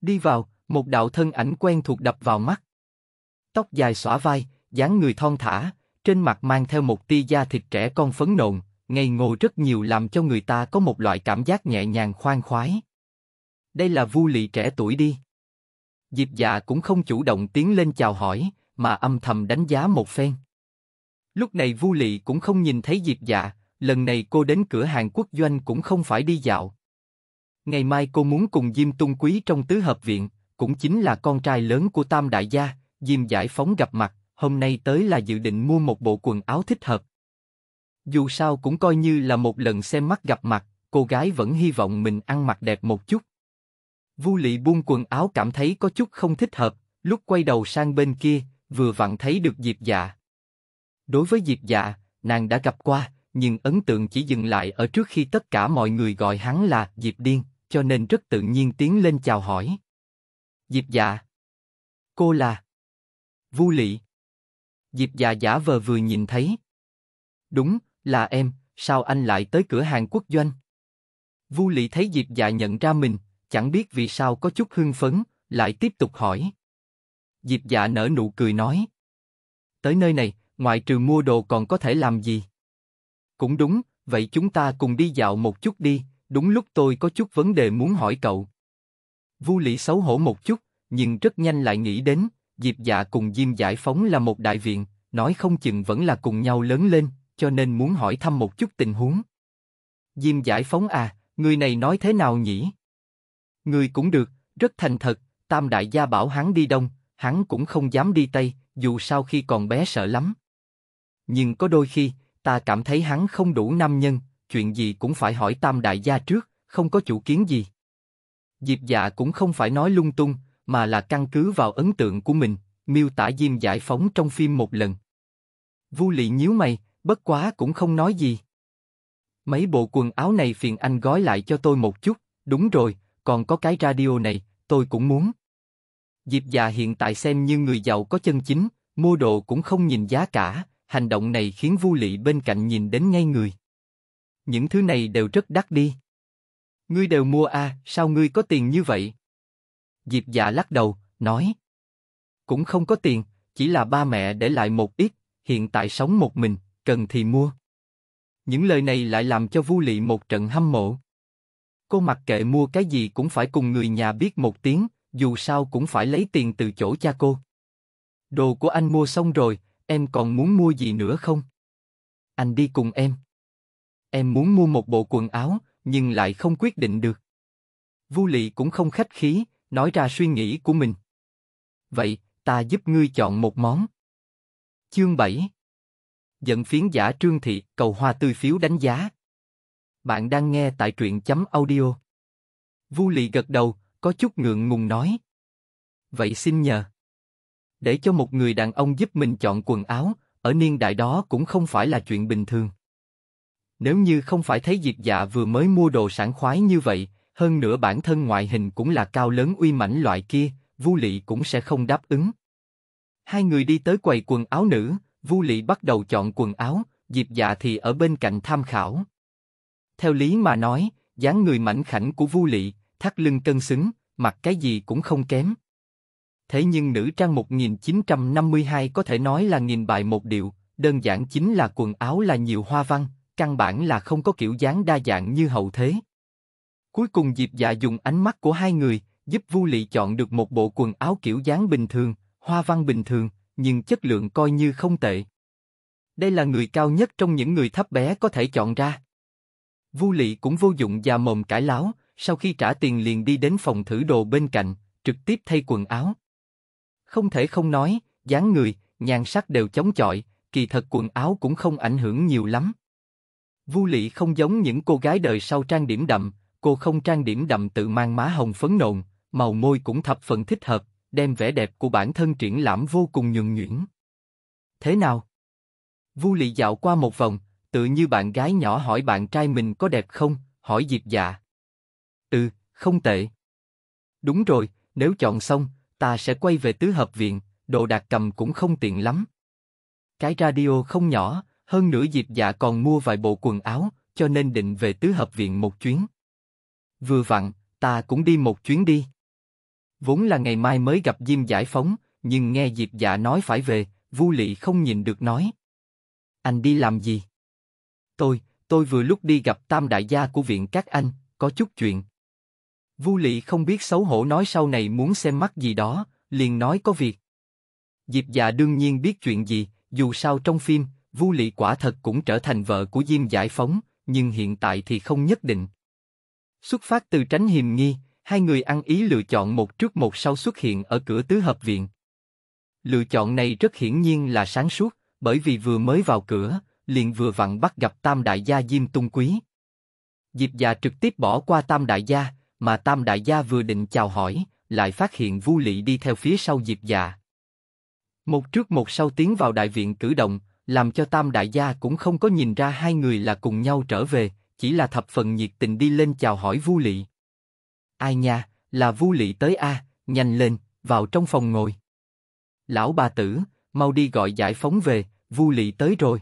Đi vào, một đạo thân ảnh quen thuộc đập vào mắt tóc dài xõa vai, dáng người thon thả, trên mặt mang theo một tia da thịt trẻ con phấn nộn, ngày ngồi rất nhiều làm cho người ta có một loại cảm giác nhẹ nhàng khoan khoái. Đây là Vu Lị trẻ tuổi đi. Diệp Dạ cũng không chủ động tiến lên chào hỏi, mà âm thầm đánh giá một phen. Lúc này Vu Lị cũng không nhìn thấy Diệp Dạ, lần này cô đến cửa hàng quốc doanh cũng không phải đi dạo. Ngày mai cô muốn cùng Diêm Tung Quý trong tứ hợp viện, cũng chính là con trai lớn của Tam Đại Gia, Diêm Giải Phóng gặp mặt, hôm nay tới là dự định mua một bộ quần áo thích hợp. Dù sao cũng coi như là một lần xem mắt gặp mặt, cô gái vẫn hy vọng mình ăn mặc đẹp một chút. Vu Lị buông quần áo cảm thấy có chút không thích hợp, lúc quay đầu sang bên kia, vừa vặn thấy được Diệp Dạ. Đối với Diệp Dạ, nàng đã gặp qua, nhưng ấn tượng chỉ dừng lại ở trước khi tất cả mọi người gọi hắn là Diệp Điên, cho nên rất tự nhiên tiến lên chào hỏi. Diệp Dạ, cô là? Vu Lị. Diệp già giả vờ vừa nhìn thấy. Đúng, là em, sao anh lại tới cửa hàng quốc doanh? Vu Lị thấy Diệp già nhận ra mình, chẳng biết vì sao có chút hưng phấn, lại tiếp tục hỏi. Diệp dạ nở nụ cười nói. Tới nơi này, ngoại trừ mua đồ còn có thể làm gì? Cũng đúng, vậy chúng ta cùng đi dạo một chút đi, đúng lúc tôi có chút vấn đề muốn hỏi cậu. Vu Lị xấu hổ một chút, nhưng rất nhanh lại nghĩ đến, Diệp Dạ cùng Diêm Giải Phóng là một đại viện, nói không chừng vẫn là cùng nhau lớn lên, cho nên muốn hỏi thăm một chút tình huống. Diêm Giải Phóng à, người này nói thế nào nhỉ? Người cũng được, rất thành thật, Tam Đại Gia bảo hắn đi đông, hắn cũng không dám đi tây, dù sao khi còn bé sợ lắm. Nhưng có đôi khi, ta cảm thấy hắn không đủ nam nhân, chuyện gì cũng phải hỏi Tam Đại Gia trước, không có chủ kiến gì. Diệp Dạ cũng không phải nói lung tung, mà là căn cứ vào ấn tượng của mình, miêu tả Diêm giải phóng trong phim một lần. Vu Lị nhíu mày, bất quá cũng không nói gì. Mấy bộ quần áo này phiền anh gói lại cho tôi một chút, đúng rồi, còn có cái radio này, tôi cũng muốn. Diệp già hiện tại xem như người giàu có chân chính, mua đồ cũng không nhìn giá cả, hành động này khiến Vu Lị bên cạnh nhìn đến ngay người. Những thứ này đều rất đắt đi. Ngươi đều mua à, sao ngươi có tiền như vậy? Diệp dạ lắc đầu, nói. Cũng không có tiền, chỉ là ba mẹ để lại một ít, hiện tại sống một mình, cần thì mua. Những lời này lại làm cho Vu Lị một trận hâm mộ. Cô mặc kệ mua cái gì cũng phải cùng người nhà biết một tiếng, dù sao cũng phải lấy tiền từ chỗ cha cô. Đồ của anh mua xong rồi, em còn muốn mua gì nữa không? Anh đi cùng em. Em muốn mua một bộ quần áo, nhưng lại không quyết định được. Vu Lị cũng không khách khí, nói ra suy nghĩ của mình. Vậy, ta giúp ngươi chọn một món. Chương 7 Dẫn phiến giả Trương Thị cầu hoa tươi phiếu đánh giá. Bạn đang nghe tại truyện chấm audio. Vu Lị gật đầu, có chút ngượng ngùng nói. Vậy xin nhờ. Để cho một người đàn ông giúp mình chọn quần áo, ở niên đại đó cũng không phải là chuyện bình thường. Nếu như không phải thấy diệt Dạ vừa mới mua đồ sản khoái như vậy, hơn nữa bản thân ngoại hình cũng là cao lớn uy mãnh loại kia, Vu Lệ cũng sẽ không đáp ứng. Hai người đi tới quầy quần áo nữ, Vu Lệ bắt đầu chọn quần áo, Diệp Dạ thì ở bên cạnh tham khảo. Theo lý mà nói, dáng người mảnh khảnh của Vu Lệ, thắt lưng cân xứng, mặc cái gì cũng không kém. Thế nhưng nữ trang 1952 có thể nói là nghìn bài một điệu, đơn giản chính là quần áo là nhiều hoa văn, căn bản là không có kiểu dáng đa dạng như hậu thế. Cuối cùng Diệp Dạ dùng ánh mắt của hai người, giúp Vu Lị chọn được một bộ quần áo kiểu dáng bình thường, hoa văn bình thường, nhưng chất lượng coi như không tệ. Đây là người cao nhất trong những người thấp bé có thể chọn ra. Vu Lị cũng vô dụng và mồm cãi láo, sau khi trả tiền liền đi đến phòng thử đồ bên cạnh, trực tiếp thay quần áo. Không thể không nói, dáng người, nhan sắc đều chống chọi, kỳ thật quần áo cũng không ảnh hưởng nhiều lắm. Vu Lị không giống những cô gái đời sau trang điểm đậm, cô không trang điểm đậm tự mang má hồng phấn nộn, màu môi cũng thập phần thích hợp, đem vẻ đẹp của bản thân triển lãm vô cùng nhường nhuyễn. Thế nào? Vu Lị dạo qua một vòng, tự như bạn gái nhỏ hỏi bạn trai mình có đẹp không, hỏi Diệp Dạ. Ừ, không tệ. Đúng rồi, nếu chọn xong, ta sẽ quay về tứ hợp viện, đồ đạc cầm cũng không tiện lắm. Cái radio không nhỏ, hơn nữa Diệp Dạ còn mua vài bộ quần áo, cho nên định về tứ hợp viện một chuyến. Vừa vặn, ta cũng đi một chuyến đi. Vốn là ngày mai mới gặp Diêm Giải Phóng, nhưng nghe Diệp Dạ nói phải về, Vu Lệ không nhìn được nói. Anh đi làm gì? Tôi, tôi vừa lúc đi gặp Tam Đại gia của viện các anh, có chút chuyện. Vu Lệ không biết xấu hổ nói sau này muốn xem mắt gì đó, liền nói có việc. Diệp Dạ đương nhiên biết chuyện gì, dù sao trong phim, Vu Lệ quả thật cũng trở thành vợ của Diêm Giải Phóng, nhưng hiện tại thì không nhất định. Xuất phát từ tránh hiềm nghi, hai người ăn ý lựa chọn một trước một sau xuất hiện ở cửa tứ hợp viện. Lựa chọn này rất hiển nhiên là sáng suốt, bởi vì vừa mới vào cửa, liền vừa vặn bắt gặp tam đại gia Diêm Tung Quý. Diệp già trực tiếp bỏ qua tam đại gia, mà tam đại gia vừa định chào hỏi, lại phát hiện Vu Lị đi theo phía sau Diệp già. Một trước một sau tiến vào đại viện cử động, làm cho tam đại gia cũng không có nhìn ra hai người là cùng nhau trở về, chỉ là thập phần nhiệt tình đi lên chào hỏi Vu Lệ, Ai nha, là Vu Lệ tới a, nhanh lên, vào trong phòng ngồi. Lão bà tử, mau đi gọi giải phóng về, Vu Lệ tới rồi.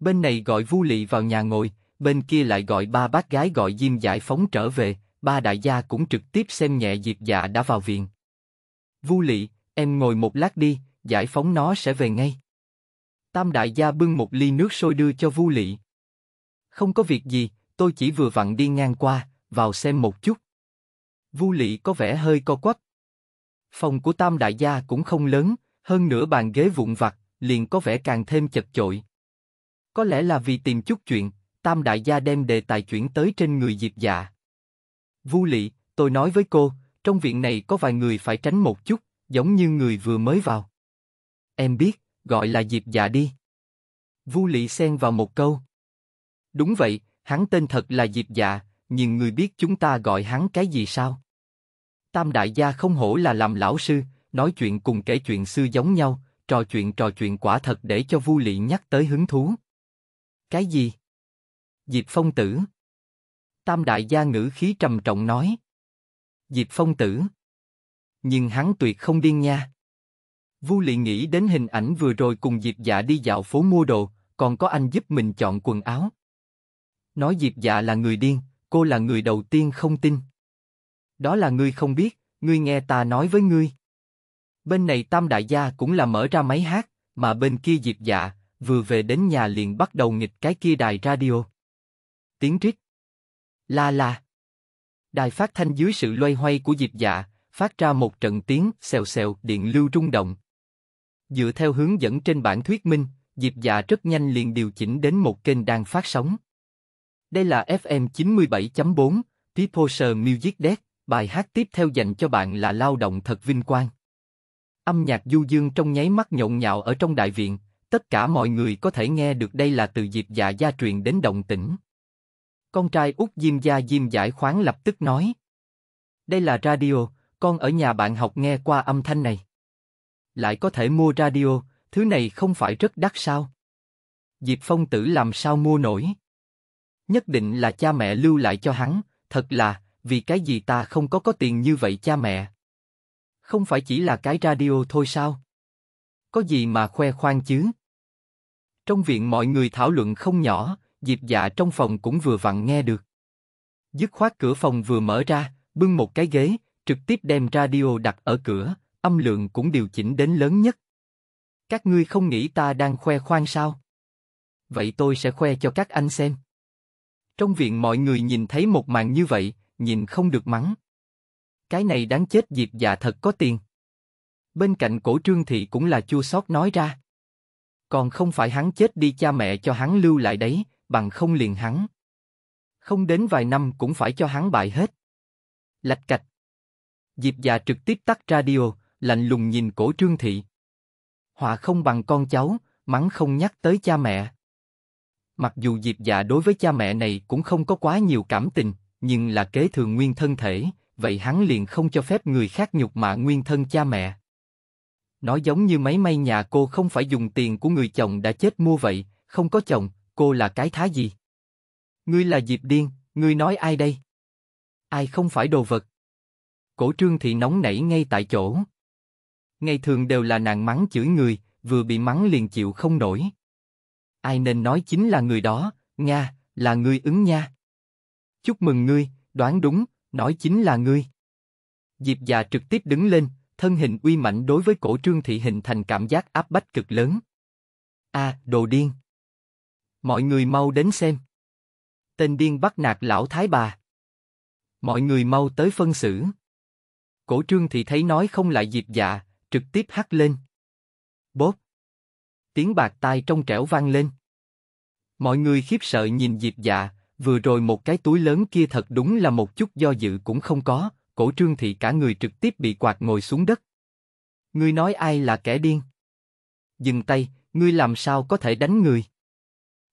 Bên này gọi Vu Lệ vào nhà ngồi, bên kia lại gọi ba bác gái gọi Diêm giải phóng trở về, ba đại gia cũng trực tiếp xem nhẹ Diệp Dạ đã vào viện. Vu Lệ, em ngồi một lát đi, giải phóng nó sẽ về ngay. Tam đại gia bưng một ly nước sôi đưa cho Vu Lệ. Không có việc gì, tôi chỉ vừa vặn đi ngang qua, vào xem một chút. Vu Lị có vẻ hơi co quắp. Phòng của Tam Đại Gia cũng không lớn, hơn nữa bàn ghế vụn vặt, liền có vẻ càng thêm chật chội. Có lẽ là vì tìm chút chuyện, Tam Đại Gia đem đề tài chuyển tới trên người Diệp Dạ. Vu Lị, tôi nói với cô, trong viện này có vài người phải tránh một chút, giống như người vừa mới vào. Em biết, gọi là Diệp Dạ đi. Vu Lị xen vào một câu. Đúng vậy, hắn tên thật là Diệp Dạ, nhưng người biết chúng ta gọi hắn cái gì sao? Tam đại gia không hổ là làm lão sư, nói chuyện cùng kể chuyện xưa giống nhau, trò chuyện trò chuyện quả thật để cho Vu Lị nhắc tới hứng thú. Cái gì? Diệp Phong Tử. Tam đại gia ngữ khí trầm trọng nói. Diệp Phong Tử. Nhưng hắn tuyệt không điên nha. Vu Lị nghĩ đến hình ảnh vừa rồi cùng Diệp Dạ đi dạo phố mua đồ, còn có anh giúp mình chọn quần áo, Nói Diệp Dạ là người điên, cô là người đầu tiên không tin. Đó là ngươi không biết, ngươi nghe ta nói với ngươi. Bên này Tam Đại Gia cũng là mở ra máy hát, mà bên kia Diệp Dạ, vừa về đến nhà liền bắt đầu nghịch cái kia đài radio. Tiếng rít. La la. Đài phát thanh dưới sự loay hoay của Diệp Dạ, phát ra một trận tiếng xèo xèo điện lưu rung động. Dựa theo hướng dẫn trên bản thuyết minh, Diệp Dạ rất nhanh liền điều chỉnh đến một kênh đang phát sóng. Đây là FM 97.4, People's Music Desk, bài hát tiếp theo dành cho bạn là lao động thật vinh quang. Âm nhạc du dương trong nháy mắt nhộn nhạo ở trong đại viện, tất cả mọi người có thể nghe được đây là từ dịp Dạ gia truyền đến động tĩnh. Con trai út Diêm gia Diêm giải khoáng lập tức nói. Đây là radio, con ở nhà bạn học nghe qua âm thanh này. Lại có thể mua radio, thứ này không phải rất đắt sao? Diệp Phong tử làm sao mua nổi? nhất định là cha mẹ lưu lại cho hắn, thật là, vì cái gì ta không có có tiền như vậy cha mẹ. Không phải chỉ là cái radio thôi sao? Có gì mà khoe khoang chứ? Trong viện mọi người thảo luận không nhỏ, dịp Dạ trong phòng cũng vừa vặn nghe được. Dứt khoát cửa phòng vừa mở ra, bưng một cái ghế, trực tiếp đem radio đặt ở cửa, âm lượng cũng điều chỉnh đến lớn nhất. Các ngươi không nghĩ ta đang khoe khoang sao? Vậy tôi sẽ khoe cho các anh xem. Trong viện mọi người nhìn thấy một màn như vậy, nhìn không được mắng. Cái này đáng chết dịp già dạ thật có tiền. Bên cạnh cổ trương thị cũng là chua xót nói ra. Còn không phải hắn chết đi cha mẹ cho hắn lưu lại đấy, bằng không liền hắn. Không đến vài năm cũng phải cho hắn bại hết. Lạch cạch. dịp già dạ trực tiếp tắt radio, lạnh lùng nhìn cổ trương thị. Họa không bằng con cháu, mắng không nhắc tới cha mẹ. Mặc dù Diệp Dạ đối với cha mẹ này cũng không có quá nhiều cảm tình, nhưng là kế thừa nguyên thân thể, vậy hắn liền không cho phép người khác nhục mạ nguyên thân cha mẹ. Nói giống như máy may nhà cô không phải dùng tiền của người chồng đã chết mua vậy, không có chồng, cô là cái thá gì? Ngươi là Diệp Điên, ngươi nói ai đây? Ai không phải đồ vật? Cổ trương thị nóng nảy ngay tại chỗ. Ngày thường đều là nàng mắng chửi người, vừa bị mắng liền chịu không nổi ai nên nói chính là người đó, Nga, là ngươi ứng nha. Chúc mừng ngươi, đoán đúng, nói chính là ngươi. Diệp già trực tiếp đứng lên, thân hình uy mạnh đối với cổ trương thị hình thành cảm giác áp bách cực lớn. A, à, đồ điên! Mọi người mau đến xem. Tên điên bắt nạt lão thái bà. Mọi người mau tới phân xử. Cổ trương thị thấy nói không lại Diệp dạ, trực tiếp hắt lên. Bốp! tiếng bạc tai trong trẻo vang lên. Mọi người khiếp sợ nhìn Diệp Dạ, vừa rồi một cái túi lớn kia thật đúng là một chút do dự cũng không có, cổ trương thị cả người trực tiếp bị quạt ngồi xuống đất. Ngươi nói ai là kẻ điên? Dừng tay, ngươi làm sao có thể đánh người?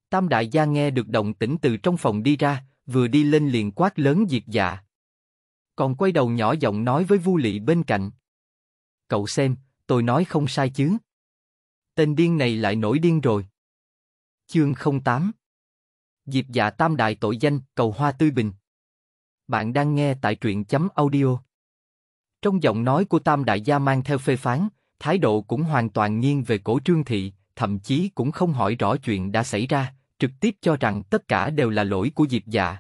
Tam đại gia nghe được động tĩnh từ trong phòng đi ra, vừa đi lên liền quát lớn diệp dạ. Còn quay đầu nhỏ giọng nói với Vu Lị bên cạnh. Cậu xem, tôi nói không sai chứ? Tên điên này lại nổi điên rồi. Chương 08 Diệp dạ tam đại tội danh, cầu hoa tươi bình. Bạn đang nghe tại truyện chấm audio. Trong giọng nói của tam đại gia mang theo phê phán, thái độ cũng hoàn toàn nghiêng về cổ trương thị, thậm chí cũng không hỏi rõ chuyện đã xảy ra, trực tiếp cho rằng tất cả đều là lỗi của Diệp dạ.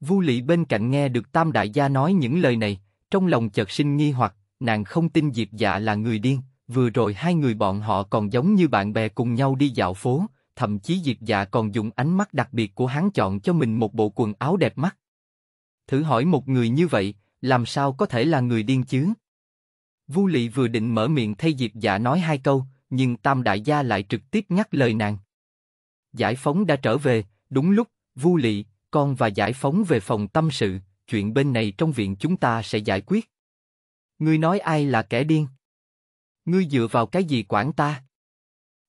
Vu Lị bên cạnh nghe được Tam Đại Gia nói những lời này, trong lòng chợt sinh nghi hoặc, nàng không tin Diệp Dạ là người điên, Vừa rồi hai người bọn họ còn giống như bạn bè cùng nhau đi dạo phố, thậm chí Diệp Dạ còn dùng ánh mắt đặc biệt của hắn chọn cho mình một bộ quần áo đẹp mắt. Thử hỏi một người như vậy, làm sao có thể là người điên chứ? Vu Lị vừa định mở miệng thay Diệp Dạ nói hai câu, nhưng Tam Đại Gia lại trực tiếp nhắc lời nàng. Giải phóng đã trở về, đúng lúc, Vu Lị, con và Giải phóng về phòng tâm sự, chuyện bên này trong viện chúng ta sẽ giải quyết. Ngươi nói ai là kẻ điên? Ngươi dựa vào cái gì quản ta?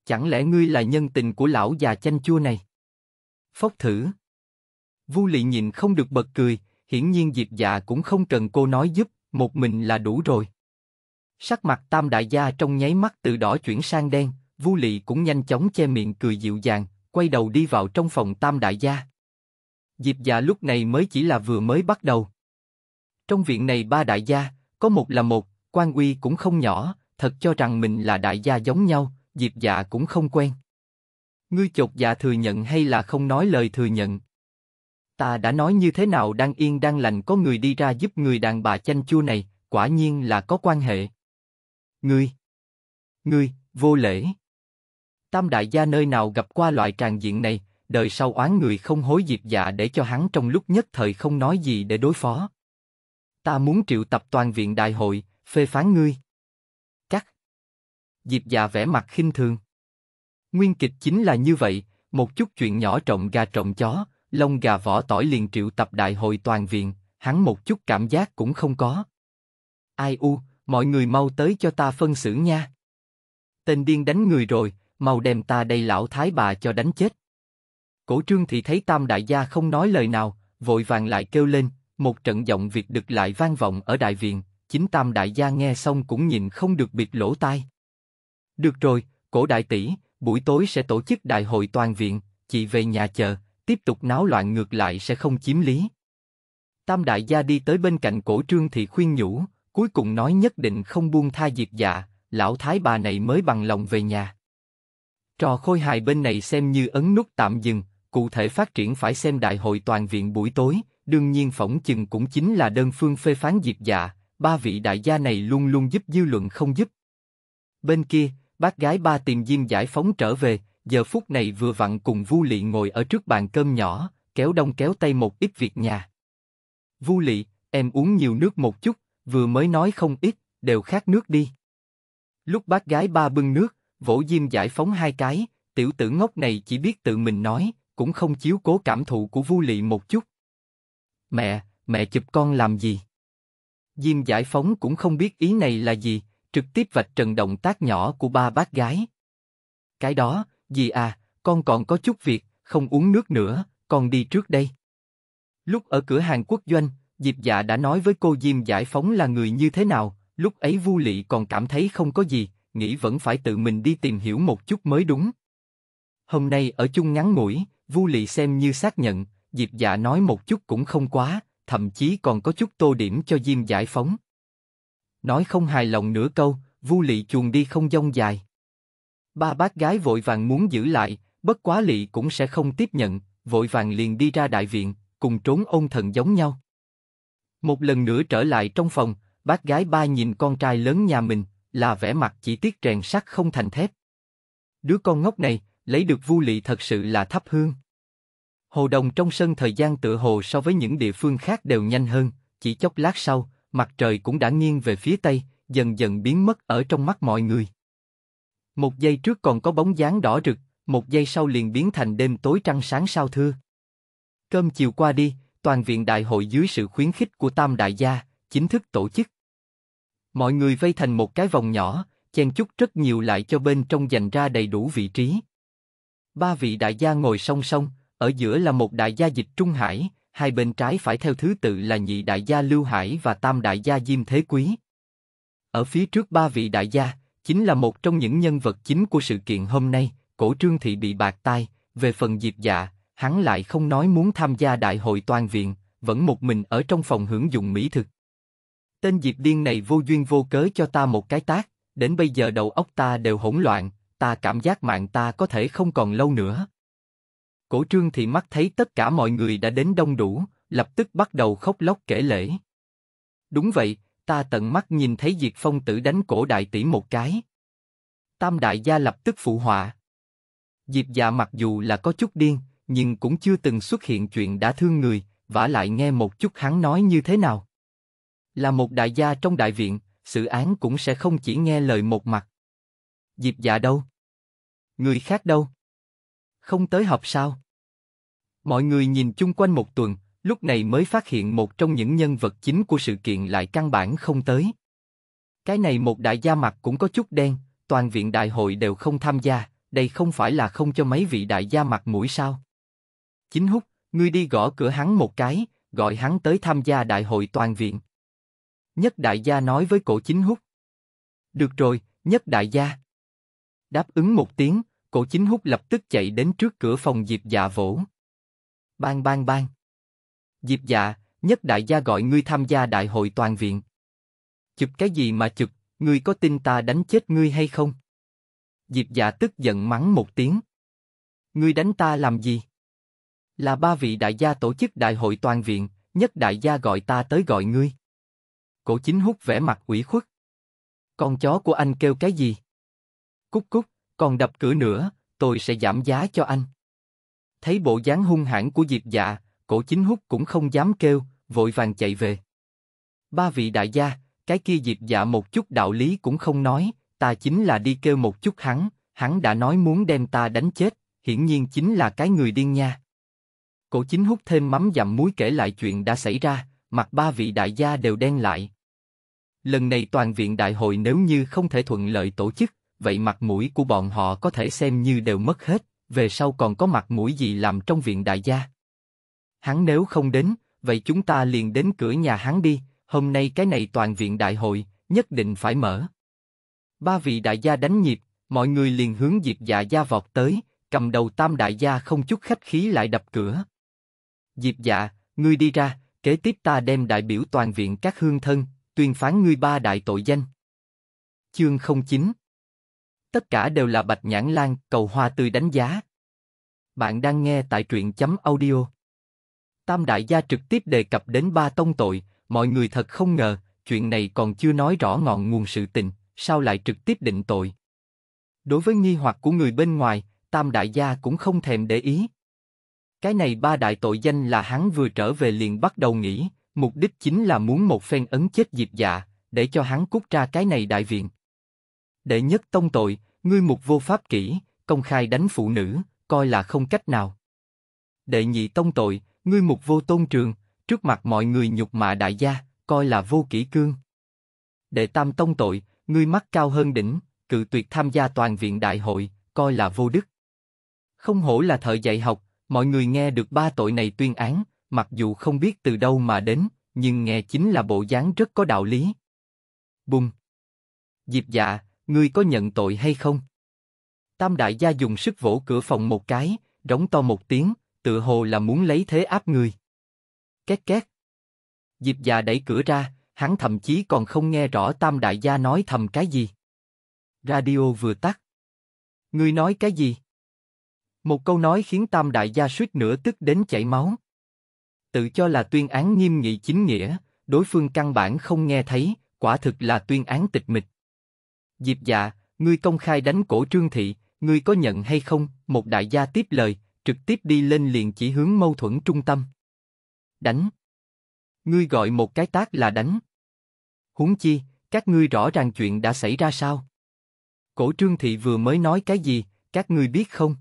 Chẳng lẽ ngươi là nhân tình của lão già chanh chua này? Phốc thử. Vu Lị nhìn không được bật cười, hiển nhiên Diệp Dạ cũng không cần cô nói giúp, một mình là đủ rồi. Sắc mặt Tam Đại Gia trong nháy mắt từ đỏ chuyển sang đen, Vu Lị cũng nhanh chóng che miệng cười dịu dàng, quay đầu đi vào trong phòng Tam Đại Gia. Diệp Dạ lúc này mới chỉ là vừa mới bắt đầu. Trong viện này ba đại gia, có một là một, quan uy cũng không nhỏ, thật cho rằng mình là đại gia giống nhau, Diệp Dạ cũng không quen. Ngươi chột dạ thừa nhận hay là không nói lời thừa nhận? Ta đã nói như thế nào đang yên đang lành có người đi ra giúp người đàn bà chanh chua này, quả nhiên là có quan hệ. Ngươi, ngươi, vô lễ. Tam đại gia nơi nào gặp qua loại tràn diện này, đời sau oán người không hối dịp Dạ để cho hắn trong lúc nhất thời không nói gì để đối phó. Ta muốn triệu tập toàn viện đại hội, phê phán ngươi. Diệp già vẽ mặt khinh thường. Nguyên kịch chính là như vậy, một chút chuyện nhỏ trọng gà trọng chó, lông gà vỏ tỏi liền triệu tập đại hội toàn viện, hắn một chút cảm giác cũng không có. Ai u, mọi người mau tới cho ta phân xử nha. Tên điên đánh người rồi, mau đem ta đây lão thái bà cho đánh chết. Cổ trương thì thấy tam đại gia không nói lời nào, vội vàng lại kêu lên, một trận giọng việc được lại vang vọng ở đại viện, chính tam đại gia nghe xong cũng nhìn không được biệt lỗ tai. Được rồi, cổ đại tỷ, buổi tối sẽ tổ chức đại hội toàn viện, chị về nhà chờ, tiếp tục náo loạn ngược lại sẽ không chiếm lý. Tam đại gia đi tới bên cạnh cổ trương thì khuyên nhủ, cuối cùng nói nhất định không buông tha diệt dạ, lão thái bà này mới bằng lòng về nhà. Trò khôi hài bên này xem như ấn nút tạm dừng, cụ thể phát triển phải xem đại hội toàn viện buổi tối, đương nhiên phỏng chừng cũng chính là đơn phương phê phán diệt dạ, ba vị đại gia này luôn luôn giúp dư luận không giúp. Bên kia, bác gái ba tìm diêm giải phóng trở về, giờ phút này vừa vặn cùng Vu Lị ngồi ở trước bàn cơm nhỏ, kéo đông kéo tay một ít việc nhà. Vu Lị, em uống nhiều nước một chút, vừa mới nói không ít, đều khát nước đi. Lúc bác gái ba bưng nước, vỗ diêm giải phóng hai cái, tiểu tử ngốc này chỉ biết tự mình nói, cũng không chiếu cố cảm thụ của Vu Lị một chút. Mẹ, mẹ chụp con làm gì? Diêm giải phóng cũng không biết ý này là gì, trực tiếp vạch trần động tác nhỏ của ba bác gái. Cái đó, gì à, con còn có chút việc, không uống nước nữa, con đi trước đây. Lúc ở cửa hàng quốc doanh, Diệp Dạ đã nói với cô Diêm Giải Phóng là người như thế nào, lúc ấy Vu Lị còn cảm thấy không có gì, nghĩ vẫn phải tự mình đi tìm hiểu một chút mới đúng. Hôm nay ở chung ngắn ngủi, Vu Lị xem như xác nhận, Diệp Dạ nói một chút cũng không quá, thậm chí còn có chút tô điểm cho Diêm Giải Phóng. Nói không hài lòng nửa câu, Vu Lệ chuồn đi không dông dài. Ba bác gái vội vàng muốn giữ lại, bất quá Lệ cũng sẽ không tiếp nhận, vội vàng liền đi ra đại viện, cùng trốn ôn thần giống nhau. Một lần nữa trở lại trong phòng, bác gái ba nhìn con trai lớn nhà mình, là vẻ mặt chỉ tiếc rèn sắt không thành thép. Đứa con ngốc này, lấy được vu Lệ thật sự là thấp hương. Hồ đồng trong sân thời gian tựa hồ so với những địa phương khác đều nhanh hơn, chỉ chốc lát sau, mặt trời cũng đã nghiêng về phía tây, dần dần biến mất ở trong mắt mọi người. Một giây trước còn có bóng dáng đỏ rực, một giây sau liền biến thành đêm tối trăng sáng sao thưa. Cơm chiều qua đi, toàn viện đại hội dưới sự khuyến khích của Tam Đại Gia, chính thức tổ chức. Mọi người vây thành một cái vòng nhỏ, chen chúc rất nhiều lại cho bên trong dành ra đầy đủ vị trí. Ba vị đại gia ngồi song song, ở giữa là một đại gia dịch Trung Hải, hai bên trái phải theo thứ tự là nhị đại gia Lưu Hải và tam đại gia Diêm Thế Quý. Ở phía trước ba vị đại gia, chính là một trong những nhân vật chính của sự kiện hôm nay, cổ trương thị bị bạc tai, về phần diệp dạ, hắn lại không nói muốn tham gia đại hội toàn viện, vẫn một mình ở trong phòng hưởng dụng mỹ thực. Tên diệp điên này vô duyên vô cớ cho ta một cái tác, đến bây giờ đầu óc ta đều hỗn loạn, ta cảm giác mạng ta có thể không còn lâu nữa. Cổ trương thì mắt thấy tất cả mọi người đã đến đông đủ, lập tức bắt đầu khóc lóc kể lễ. Đúng vậy, ta tận mắt nhìn thấy Diệt Phong tử đánh cổ đại tỷ một cái. Tam đại gia lập tức phụ họa. Diệp dạ mặc dù là có chút điên, nhưng cũng chưa từng xuất hiện chuyện đã thương người, vả lại nghe một chút hắn nói như thế nào. Là một đại gia trong đại viện, sự án cũng sẽ không chỉ nghe lời một mặt. Diệp dạ đâu? Người khác đâu? không tới học sao? Mọi người nhìn chung quanh một tuần, lúc này mới phát hiện một trong những nhân vật chính của sự kiện lại căn bản không tới. Cái này một đại gia mặt cũng có chút đen, toàn viện đại hội đều không tham gia, đây không phải là không cho mấy vị đại gia mặt mũi sao? Chính hút, ngươi đi gõ cửa hắn một cái, gọi hắn tới tham gia đại hội toàn viện. Nhất đại gia nói với cổ chính hút. Được rồi, nhất đại gia. Đáp ứng một tiếng, Cổ chính hút lập tức chạy đến trước cửa phòng Diệp Dạ vỗ. Bang bang bang. Diệp Dạ, nhất đại gia gọi ngươi tham gia đại hội toàn viện. Chụp cái gì mà chụp, ngươi có tin ta đánh chết ngươi hay không? Diệp Dạ tức giận mắng một tiếng. Ngươi đánh ta làm gì? Là ba vị đại gia tổ chức đại hội toàn viện, nhất đại gia gọi ta tới gọi ngươi. Cổ chính hút vẻ mặt ủy khuất. Con chó của anh kêu cái gì? Cúc cúc còn đập cửa nữa, tôi sẽ giảm giá cho anh. Thấy bộ dáng hung hãn của Diệp Dạ, cổ chính hút cũng không dám kêu, vội vàng chạy về. Ba vị đại gia, cái kia Diệp Dạ một chút đạo lý cũng không nói, ta chính là đi kêu một chút hắn, hắn đã nói muốn đem ta đánh chết, hiển nhiên chính là cái người điên nha. Cổ chính hút thêm mắm dặm muối kể lại chuyện đã xảy ra, mặt ba vị đại gia đều đen lại. Lần này toàn viện đại hội nếu như không thể thuận lợi tổ chức, vậy mặt mũi của bọn họ có thể xem như đều mất hết, về sau còn có mặt mũi gì làm trong viện đại gia. Hắn nếu không đến, vậy chúng ta liền đến cửa nhà hắn đi, hôm nay cái này toàn viện đại hội, nhất định phải mở. Ba vị đại gia đánh nhịp, mọi người liền hướng Diệp Dạ gia vọt tới, cầm đầu tam đại gia không chút khách khí lại đập cửa. Diệp Dạ, ngươi đi ra, kế tiếp ta đem đại biểu toàn viện các hương thân, tuyên phán ngươi ba đại tội danh. Chương 09 Tất cả đều là bạch nhãn lan, cầu hoa tươi đánh giá. Bạn đang nghe tại truyện chấm audio. Tam đại gia trực tiếp đề cập đến ba tông tội, mọi người thật không ngờ, chuyện này còn chưa nói rõ ngọn nguồn sự tình, sao lại trực tiếp định tội. Đối với nghi hoặc của người bên ngoài, Tam đại gia cũng không thèm để ý. Cái này ba đại tội danh là hắn vừa trở về liền bắt đầu nghĩ, mục đích chính là muốn một phen ấn chết diệp dạ, để cho hắn cút ra cái này đại viện đệ nhất tông tội, ngươi mục vô pháp kỹ, công khai đánh phụ nữ, coi là không cách nào. Đệ nhị tông tội, ngươi mục vô tôn trường, trước mặt mọi người nhục mạ đại gia, coi là vô kỷ cương. Đệ tam tông tội, ngươi mắt cao hơn đỉnh, cự tuyệt tham gia toàn viện đại hội, coi là vô đức. Không hổ là thợ dạy học, mọi người nghe được ba tội này tuyên án, mặc dù không biết từ đâu mà đến, nhưng nghe chính là bộ dáng rất có đạo lý. Bùng! Diệp dạ, ngươi có nhận tội hay không? Tam đại gia dùng sức vỗ cửa phòng một cái, rống to một tiếng, tựa hồ là muốn lấy thế áp người. Két két. Diệp già đẩy cửa ra, hắn thậm chí còn không nghe rõ tam đại gia nói thầm cái gì. Radio vừa tắt. Ngươi nói cái gì? Một câu nói khiến tam đại gia suýt nữa tức đến chảy máu. Tự cho là tuyên án nghiêm nghị chính nghĩa, đối phương căn bản không nghe thấy, quả thực là tuyên án tịch mịch. Diệp dạ, ngươi công khai đánh cổ trương thị, ngươi có nhận hay không? Một đại gia tiếp lời, trực tiếp đi lên liền chỉ hướng mâu thuẫn trung tâm. Đánh. Ngươi gọi một cái tác là đánh. Huống chi, các ngươi rõ ràng chuyện đã xảy ra sao? Cổ trương thị vừa mới nói cái gì, các ngươi biết không?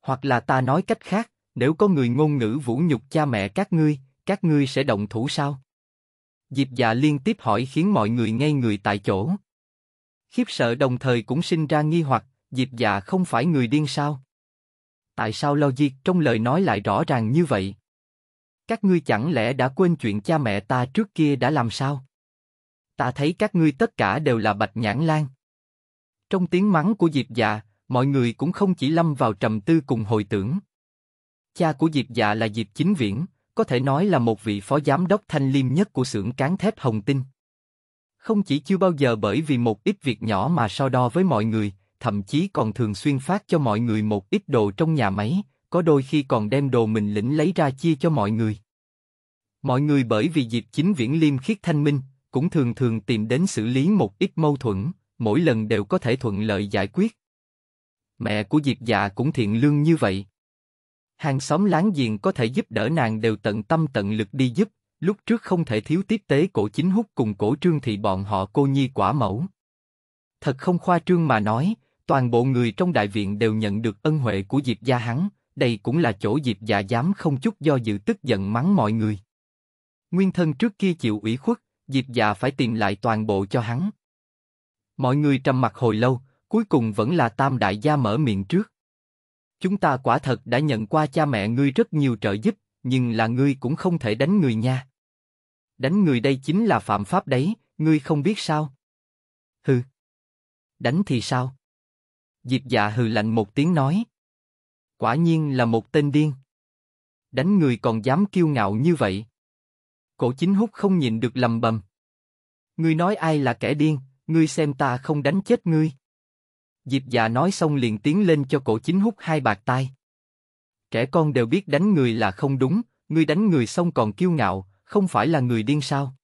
Hoặc là ta nói cách khác, nếu có người ngôn ngữ vũ nhục cha mẹ các ngươi, các ngươi sẽ động thủ sao? Diệp dạ liên tiếp hỏi khiến mọi người ngay người tại chỗ khiếp sợ đồng thời cũng sinh ra nghi hoặc, Diệp Dạ không phải người điên sao? Tại sao logic trong lời nói lại rõ ràng như vậy? Các ngươi chẳng lẽ đã quên chuyện cha mẹ ta trước kia đã làm sao? Ta thấy các ngươi tất cả đều là bạch nhãn lan. Trong tiếng mắng của Diệp Dạ, mọi người cũng không chỉ lâm vào trầm tư cùng hồi tưởng. Cha của Diệp Dạ là Diệp Chính Viễn, có thể nói là một vị phó giám đốc thanh liêm nhất của xưởng cán thép Hồng Tinh. Không chỉ chưa bao giờ bởi vì một ít việc nhỏ mà so đo với mọi người, thậm chí còn thường xuyên phát cho mọi người một ít đồ trong nhà máy, có đôi khi còn đem đồ mình lĩnh lấy ra chia cho mọi người. Mọi người bởi vì dịp chính viễn liêm khiết thanh minh, cũng thường thường tìm đến xử lý một ít mâu thuẫn, mỗi lần đều có thể thuận lợi giải quyết. Mẹ của Diệp dạ cũng thiện lương như vậy. Hàng xóm láng giềng có thể giúp đỡ nàng đều tận tâm tận lực đi giúp, lúc trước không thể thiếu tiếp tế cổ chính hút cùng cổ trương thì bọn họ cô nhi quả mẫu. Thật không khoa trương mà nói, toàn bộ người trong đại viện đều nhận được ân huệ của Diệp gia hắn, đây cũng là chỗ Diệp dạ dám không chút do dự tức giận mắng mọi người. Nguyên thân trước kia chịu ủy khuất, Diệp dạ phải tìm lại toàn bộ cho hắn. Mọi người trầm mặt hồi lâu, cuối cùng vẫn là tam đại gia mở miệng trước. Chúng ta quả thật đã nhận qua cha mẹ ngươi rất nhiều trợ giúp, nhưng là ngươi cũng không thể đánh người nha. Đánh người đây chính là phạm pháp đấy, ngươi không biết sao? Hừ. Đánh thì sao? Diệp dạ hừ lạnh một tiếng nói. Quả nhiên là một tên điên. Đánh người còn dám kiêu ngạo như vậy. Cổ chính húc không nhìn được lầm bầm. Ngươi nói ai là kẻ điên, ngươi xem ta không đánh chết ngươi. Diệp dạ nói xong liền tiến lên cho cổ chính húc hai bạc tay. Kẻ con đều biết đánh người là không đúng, ngươi đánh người xong còn kiêu ngạo, không phải là người điên sao?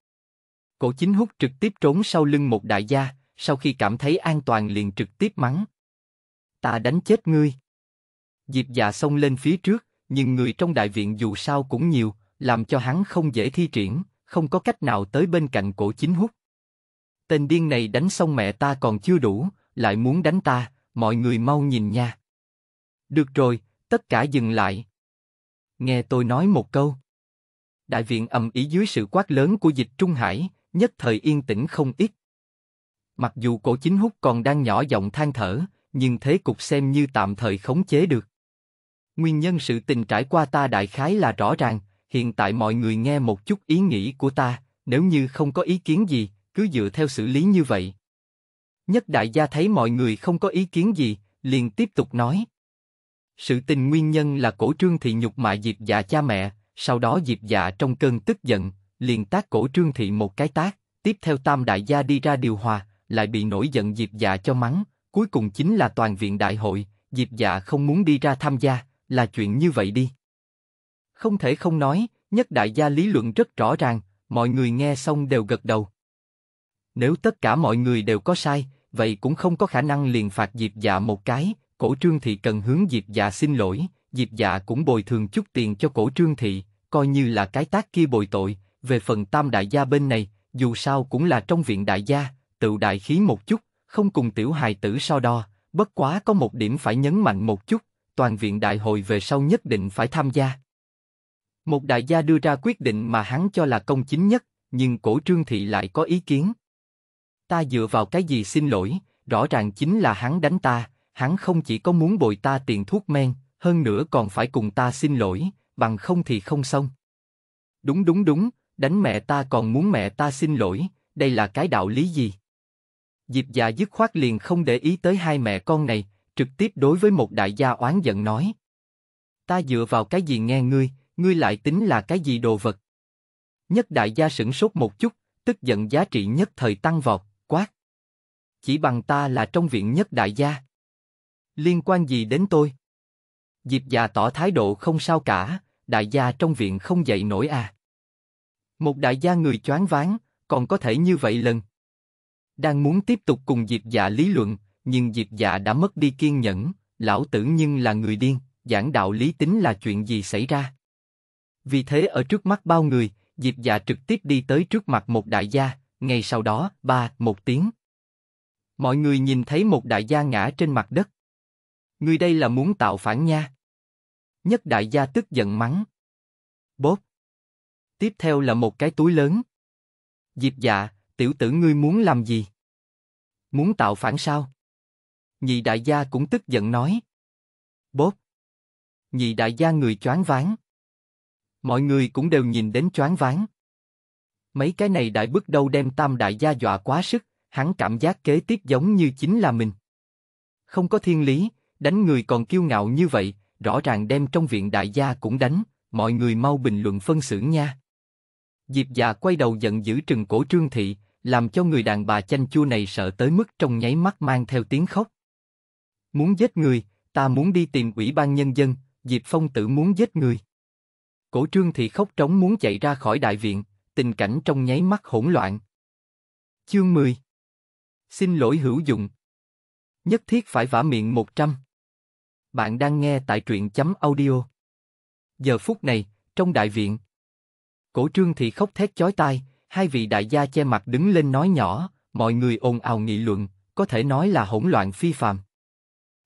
Cổ chính hút trực tiếp trốn sau lưng một đại gia, sau khi cảm thấy an toàn liền trực tiếp mắng. Ta đánh chết ngươi. Diệp dạ xông lên phía trước, nhưng người trong đại viện dù sao cũng nhiều, làm cho hắn không dễ thi triển, không có cách nào tới bên cạnh cổ chính hút. Tên điên này đánh xong mẹ ta còn chưa đủ, lại muốn đánh ta, mọi người mau nhìn nha. Được rồi, tất cả dừng lại. Nghe tôi nói một câu. Đại viện ầm ý dưới sự quát lớn của dịch Trung Hải, nhất thời yên tĩnh không ít. Mặc dù cổ chính hút còn đang nhỏ giọng than thở, nhưng thế cục xem như tạm thời khống chế được. Nguyên nhân sự tình trải qua ta đại khái là rõ ràng, hiện tại mọi người nghe một chút ý nghĩ của ta, nếu như không có ý kiến gì, cứ dựa theo xử lý như vậy. Nhất đại gia thấy mọi người không có ý kiến gì, liền tiếp tục nói. Sự tình nguyên nhân là cổ trương thị nhục mại diệp dạ cha mẹ, sau đó Diệp Dạ trong cơn tức giận, liền tác cổ Trương Thị một cái tác, tiếp theo Tam Đại Gia đi ra điều hòa, lại bị nổi giận Diệp Dạ cho mắng, cuối cùng chính là toàn viện đại hội, Diệp Dạ không muốn đi ra tham gia, là chuyện như vậy đi. Không thể không nói, nhất đại gia lý luận rất rõ ràng, mọi người nghe xong đều gật đầu. Nếu tất cả mọi người đều có sai, vậy cũng không có khả năng liền phạt Diệp Dạ một cái, cổ trương thị cần hướng Diệp Dạ xin lỗi, Diệp Dạ cũng bồi thường chút tiền cho cổ trương thị, coi như là cái tác kia bồi tội. Về phần tam đại gia bên này, dù sao cũng là trong viện đại gia, tự đại khí một chút, không cùng tiểu hài tử so đo. Bất quá có một điểm phải nhấn mạnh một chút, toàn viện đại hội về sau nhất định phải tham gia. Một đại gia đưa ra quyết định mà hắn cho là công chính nhất, nhưng cổ trương thị lại có ý kiến. Ta dựa vào cái gì xin lỗi, rõ ràng chính là hắn đánh ta, hắn không chỉ có muốn bồi ta tiền thuốc men, hơn nữa còn phải cùng ta xin lỗi, bằng không thì không xong. Đúng đúng đúng, đánh mẹ ta còn muốn mẹ ta xin lỗi, đây là cái đạo lý gì? Diệp già dứt khoát liền không để ý tới hai mẹ con này, trực tiếp đối với một đại gia oán giận nói. Ta dựa vào cái gì nghe ngươi, ngươi lại tính là cái gì đồ vật? Nhất đại gia sửng sốt một chút, tức giận giá trị nhất thời tăng vọt, quát. Chỉ bằng ta là trong viện nhất đại gia. Liên quan gì đến tôi? Diệp già tỏ thái độ không sao cả, đại gia trong viện không dậy nổi à. Một đại gia người choáng váng, còn có thể như vậy lần. Đang muốn tiếp tục cùng Diệp dạ lý luận, nhưng Diệp dạ đã mất đi kiên nhẫn, lão tử nhưng là người điên, giảng đạo lý tính là chuyện gì xảy ra. Vì thế ở trước mắt bao người, Diệp dạ trực tiếp đi tới trước mặt một đại gia, ngay sau đó, ba, một tiếng. Mọi người nhìn thấy một đại gia ngã trên mặt đất. Người đây là muốn tạo phản nha. Nhất đại gia tức giận mắng. Bốp. Tiếp theo là một cái túi lớn. Diệp dạ, tiểu tử ngươi muốn làm gì? Muốn tạo phản sao? Nhị đại gia cũng tức giận nói. Bốp. Nhị đại gia người choáng váng. Mọi người cũng đều nhìn đến choáng váng. Mấy cái này đại bước đâu đem tam đại gia dọa quá sức, hắn cảm giác kế tiếp giống như chính là mình. Không có thiên lý, đánh người còn kiêu ngạo như vậy, rõ ràng đem trong viện đại gia cũng đánh, mọi người mau bình luận phân xử nha. Diệp già quay đầu giận dữ trừng cổ trương thị, làm cho người đàn bà chanh chua này sợ tới mức trong nháy mắt mang theo tiếng khóc. Muốn giết người, ta muốn đi tìm ủy ban nhân dân, Diệp Phong tử muốn giết người. Cổ trương thị khóc trống muốn chạy ra khỏi đại viện, tình cảnh trong nháy mắt hỗn loạn. Chương 10 Xin lỗi hữu dụng Nhất thiết phải vả miệng 100 bạn đang nghe tại truyện chấm audio. Giờ phút này, trong đại viện. Cổ trương thị khóc thét chói tai, hai vị đại gia che mặt đứng lên nói nhỏ, mọi người ồn ào nghị luận, có thể nói là hỗn loạn phi phàm.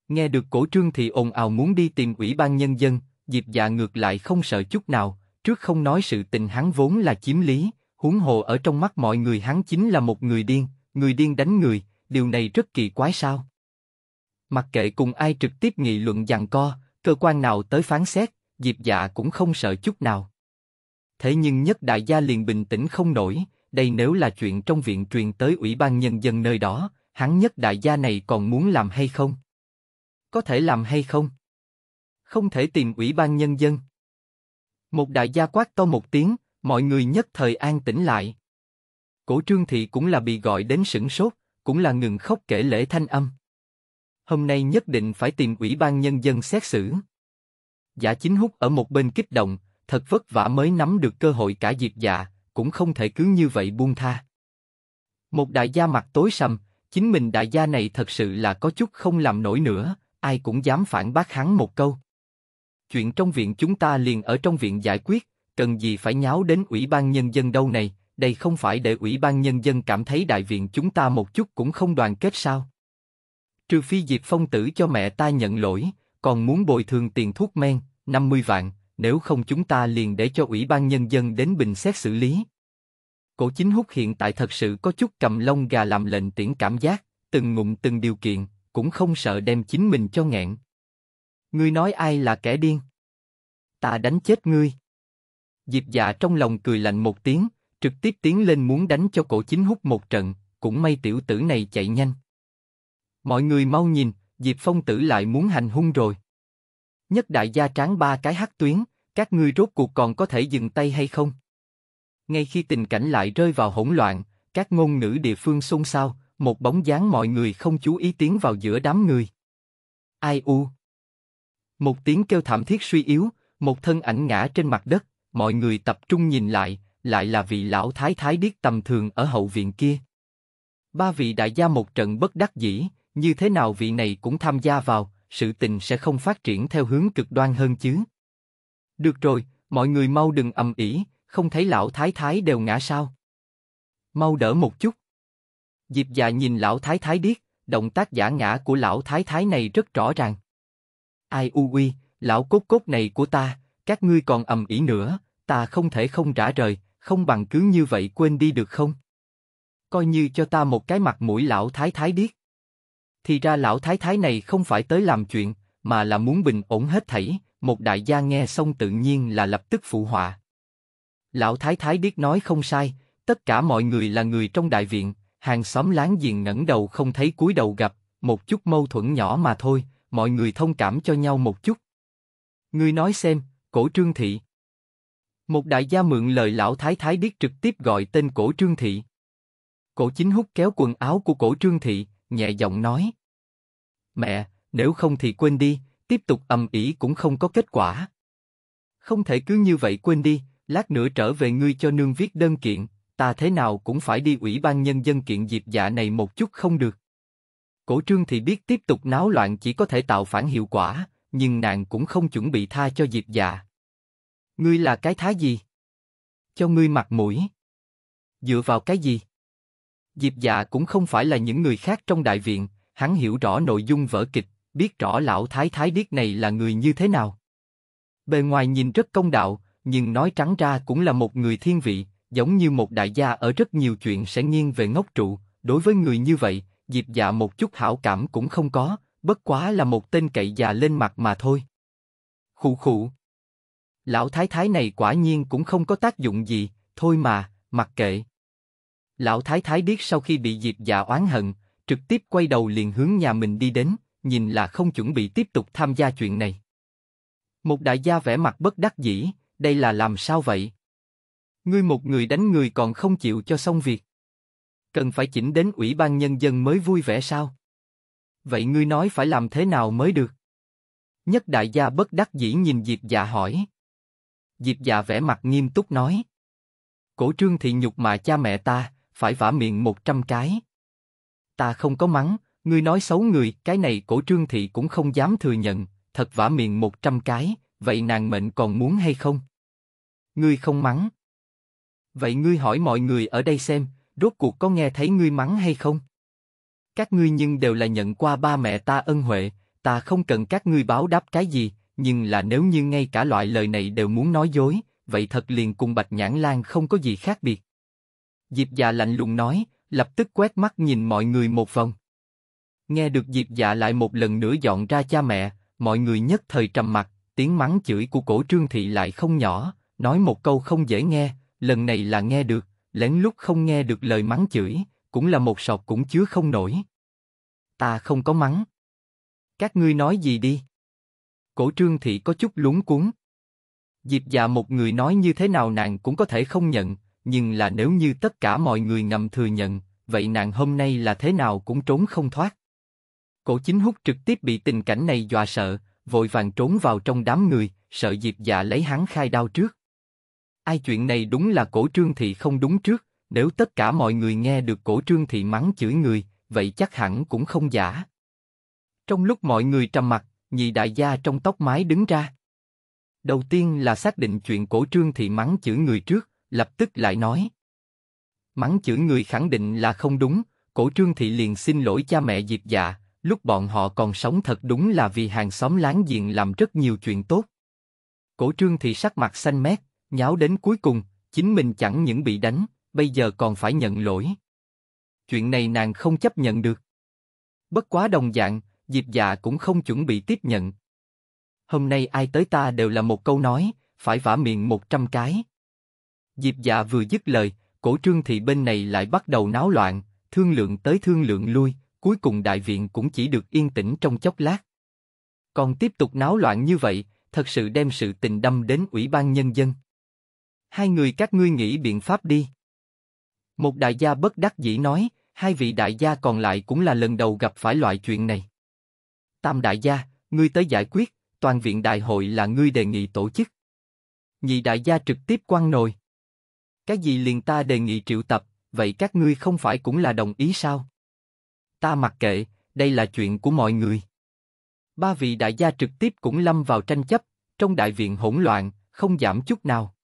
Nghe được cổ trương thị ồn ào muốn đi tìm ủy ban nhân dân, Diệp dạ ngược lại không sợ chút nào, trước không nói sự tình hắn vốn là chiếm lý, huống hồ ở trong mắt mọi người hắn chính là một người điên, người điên đánh người, điều này rất kỳ quái sao? mặc kệ cùng ai trực tiếp nghị luận giằng co, cơ quan nào tới phán xét, Diệp Dạ cũng không sợ chút nào. Thế nhưng nhất đại gia liền bình tĩnh không nổi, đây nếu là chuyện trong viện truyền tới ủy ban nhân dân nơi đó, hắn nhất đại gia này còn muốn làm hay không? Có thể làm hay không? Không thể tìm ủy ban nhân dân. Một đại gia quát to một tiếng, mọi người nhất thời an tĩnh lại. Cổ trương thị cũng là bị gọi đến sửng sốt, cũng là ngừng khóc kể lễ thanh âm hôm nay nhất định phải tìm ủy ban nhân dân xét xử. Giả chính hút ở một bên kích động, thật vất vả mới nắm được cơ hội cả diệp dạ, cũng không thể cứ như vậy buông tha. Một đại gia mặt tối sầm, chính mình đại gia này thật sự là có chút không làm nổi nữa, ai cũng dám phản bác hắn một câu. Chuyện trong viện chúng ta liền ở trong viện giải quyết, cần gì phải nháo đến ủy ban nhân dân đâu này, đây không phải để ủy ban nhân dân cảm thấy đại viện chúng ta một chút cũng không đoàn kết sao? trừ phi Diệp Phong tử cho mẹ ta nhận lỗi, còn muốn bồi thường tiền thuốc men, năm mươi vạn, nếu không chúng ta liền để cho Ủy ban Nhân dân đến bình xét xử lý. Cổ chính hút hiện tại thật sự có chút cầm lông gà làm lệnh tiễn cảm giác, từng ngụm từng điều kiện, cũng không sợ đem chính mình cho nghẹn. Ngươi nói ai là kẻ điên? Ta đánh chết ngươi. Diệp dạ trong lòng cười lạnh một tiếng, trực tiếp tiến lên muốn đánh cho cổ chính hút một trận, cũng may tiểu tử này chạy nhanh. Mọi người mau nhìn, Diệp Phong Tử lại muốn hành hung rồi. Nhất đại gia tráng ba cái hắc tuyến, các ngươi rốt cuộc còn có thể dừng tay hay không? Ngay khi tình cảnh lại rơi vào hỗn loạn, các ngôn ngữ địa phương xôn xao, một bóng dáng mọi người không chú ý tiến vào giữa đám người. Ai u? Một tiếng kêu thảm thiết suy yếu, một thân ảnh ngã trên mặt đất, mọi người tập trung nhìn lại, lại là vị lão thái thái điếc tầm thường ở hậu viện kia. Ba vị đại gia một trận bất đắc dĩ, như thế nào vị này cũng tham gia vào, sự tình sẽ không phát triển theo hướng cực đoan hơn chứ. Được rồi, mọi người mau đừng ầm ĩ, không thấy lão thái thái đều ngã sao? Mau đỡ một chút. Diệp Dạ nhìn lão thái thái điếc, động tác giả ngã của lão thái thái này rất rõ ràng. Ai u uy, lão cốt cốt này của ta, các ngươi còn ầm ĩ nữa, ta không thể không trả rời, không bằng cứ như vậy quên đi được không? Coi như cho ta một cái mặt mũi lão thái thái điếc. Thì ra lão thái thái này không phải tới làm chuyện, mà là muốn bình ổn hết thảy, một đại gia nghe xong tự nhiên là lập tức phụ họa. Lão thái thái biết nói không sai, tất cả mọi người là người trong đại viện, hàng xóm láng giềng ngẩng đầu không thấy cúi đầu gặp, một chút mâu thuẫn nhỏ mà thôi, mọi người thông cảm cho nhau một chút. Ngươi nói xem, cổ trương thị. Một đại gia mượn lời lão thái thái điếc trực tiếp gọi tên cổ trương thị. Cổ chính hút kéo quần áo của cổ trương thị, nhẹ giọng nói. Mẹ, nếu không thì quên đi, tiếp tục ầm ĩ cũng không có kết quả. Không thể cứ như vậy quên đi, lát nữa trở về ngươi cho nương viết đơn kiện, ta thế nào cũng phải đi ủy ban nhân dân kiện dịp dạ này một chút không được. Cổ trương thì biết tiếp tục náo loạn chỉ có thể tạo phản hiệu quả, nhưng nàng cũng không chuẩn bị tha cho dịp dạ. Ngươi là cái thá gì? Cho ngươi mặt mũi. Dựa vào cái gì? Diệp Dạ cũng không phải là những người khác trong đại viện, hắn hiểu rõ nội dung vở kịch, biết rõ lão thái thái điếc này là người như thế nào. Bề ngoài nhìn rất công đạo, nhưng nói trắng ra cũng là một người thiên vị, giống như một đại gia ở rất nhiều chuyện sẽ nghiêng về ngốc trụ, đối với người như vậy, Diệp Dạ một chút hảo cảm cũng không có, bất quá là một tên cậy già lên mặt mà thôi. Khụ khụ. Lão thái thái này quả nhiên cũng không có tác dụng gì, thôi mà, mặc kệ. Lão Thái Thái điếc sau khi bị Diệp Dạ oán hận, trực tiếp quay đầu liền hướng nhà mình đi đến, nhìn là không chuẩn bị tiếp tục tham gia chuyện này. Một đại gia vẻ mặt bất đắc dĩ, đây là làm sao vậy? Ngươi một người đánh người còn không chịu cho xong việc. Cần phải chỉnh đến Ủy ban Nhân dân mới vui vẻ sao? Vậy ngươi nói phải làm thế nào mới được? Nhất đại gia bất đắc dĩ nhìn Diệp dạ hỏi. Diệp dạ vẻ mặt nghiêm túc nói. Cổ trương thị nhục mà cha mẹ ta, phải vả miệng một trăm cái. Ta không có mắng, ngươi nói xấu người, cái này cổ trương thị cũng không dám thừa nhận, thật vả miệng một trăm cái, vậy nàng mệnh còn muốn hay không? Ngươi không mắng. Vậy ngươi hỏi mọi người ở đây xem, rốt cuộc có nghe thấy ngươi mắng hay không? Các ngươi nhưng đều là nhận qua ba mẹ ta ân huệ, ta không cần các ngươi báo đáp cái gì, nhưng là nếu như ngay cả loại lời này đều muốn nói dối, vậy thật liền cùng bạch nhãn lan không có gì khác biệt. Diệp dạ lạnh lùng nói, lập tức quét mắt nhìn mọi người một vòng. Nghe được Diệp dạ lại một lần nữa dọn ra cha mẹ, mọi người nhất thời trầm mặt, tiếng mắng chửi của cổ trương thị lại không nhỏ, nói một câu không dễ nghe, lần này là nghe được, lén lúc không nghe được lời mắng chửi, cũng là một sọt cũng chứa không nổi. Ta không có mắng. Các ngươi nói gì đi? Cổ trương thị có chút lúng cuốn. Diệp dạ một người nói như thế nào nàng cũng có thể không nhận, nhưng là nếu như tất cả mọi người ngầm thừa nhận, vậy nàng hôm nay là thế nào cũng trốn không thoát. Cổ chính hút trực tiếp bị tình cảnh này dọa sợ, vội vàng trốn vào trong đám người, sợ dịp Dạ lấy hắn khai đao trước. Ai chuyện này đúng là cổ trương thì không đúng trước, nếu tất cả mọi người nghe được cổ trương thì mắng chửi người, vậy chắc hẳn cũng không giả. Trong lúc mọi người trầm mặt, nhị đại gia trong tóc mái đứng ra. Đầu tiên là xác định chuyện cổ trương thì mắng chửi người trước, lập tức lại nói. Mắng chửi người khẳng định là không đúng, cổ trương thị liền xin lỗi cha mẹ Diệp dạ, lúc bọn họ còn sống thật đúng là vì hàng xóm láng giềng làm rất nhiều chuyện tốt. Cổ trương thị sắc mặt xanh mét, nháo đến cuối cùng, chính mình chẳng những bị đánh, bây giờ còn phải nhận lỗi. Chuyện này nàng không chấp nhận được. Bất quá đồng dạng, Diệp dạ cũng không chuẩn bị tiếp nhận. Hôm nay ai tới ta đều là một câu nói, phải vả miệng một trăm cái. Diệp dạ vừa dứt lời, cổ trương thị bên này lại bắt đầu náo loạn, thương lượng tới thương lượng lui, cuối cùng đại viện cũng chỉ được yên tĩnh trong chốc lát. Còn tiếp tục náo loạn như vậy, thật sự đem sự tình đâm đến ủy ban nhân dân. Hai người các ngươi nghĩ biện pháp đi. Một đại gia bất đắc dĩ nói, hai vị đại gia còn lại cũng là lần đầu gặp phải loại chuyện này. Tam đại gia, ngươi tới giải quyết, toàn viện đại hội là ngươi đề nghị tổ chức. Nhị đại gia trực tiếp quan nồi. Cái gì liền ta đề nghị triệu tập, vậy các ngươi không phải cũng là đồng ý sao? Ta mặc kệ, đây là chuyện của mọi người. Ba vị đại gia trực tiếp cũng lâm vào tranh chấp, trong đại viện hỗn loạn, không giảm chút nào.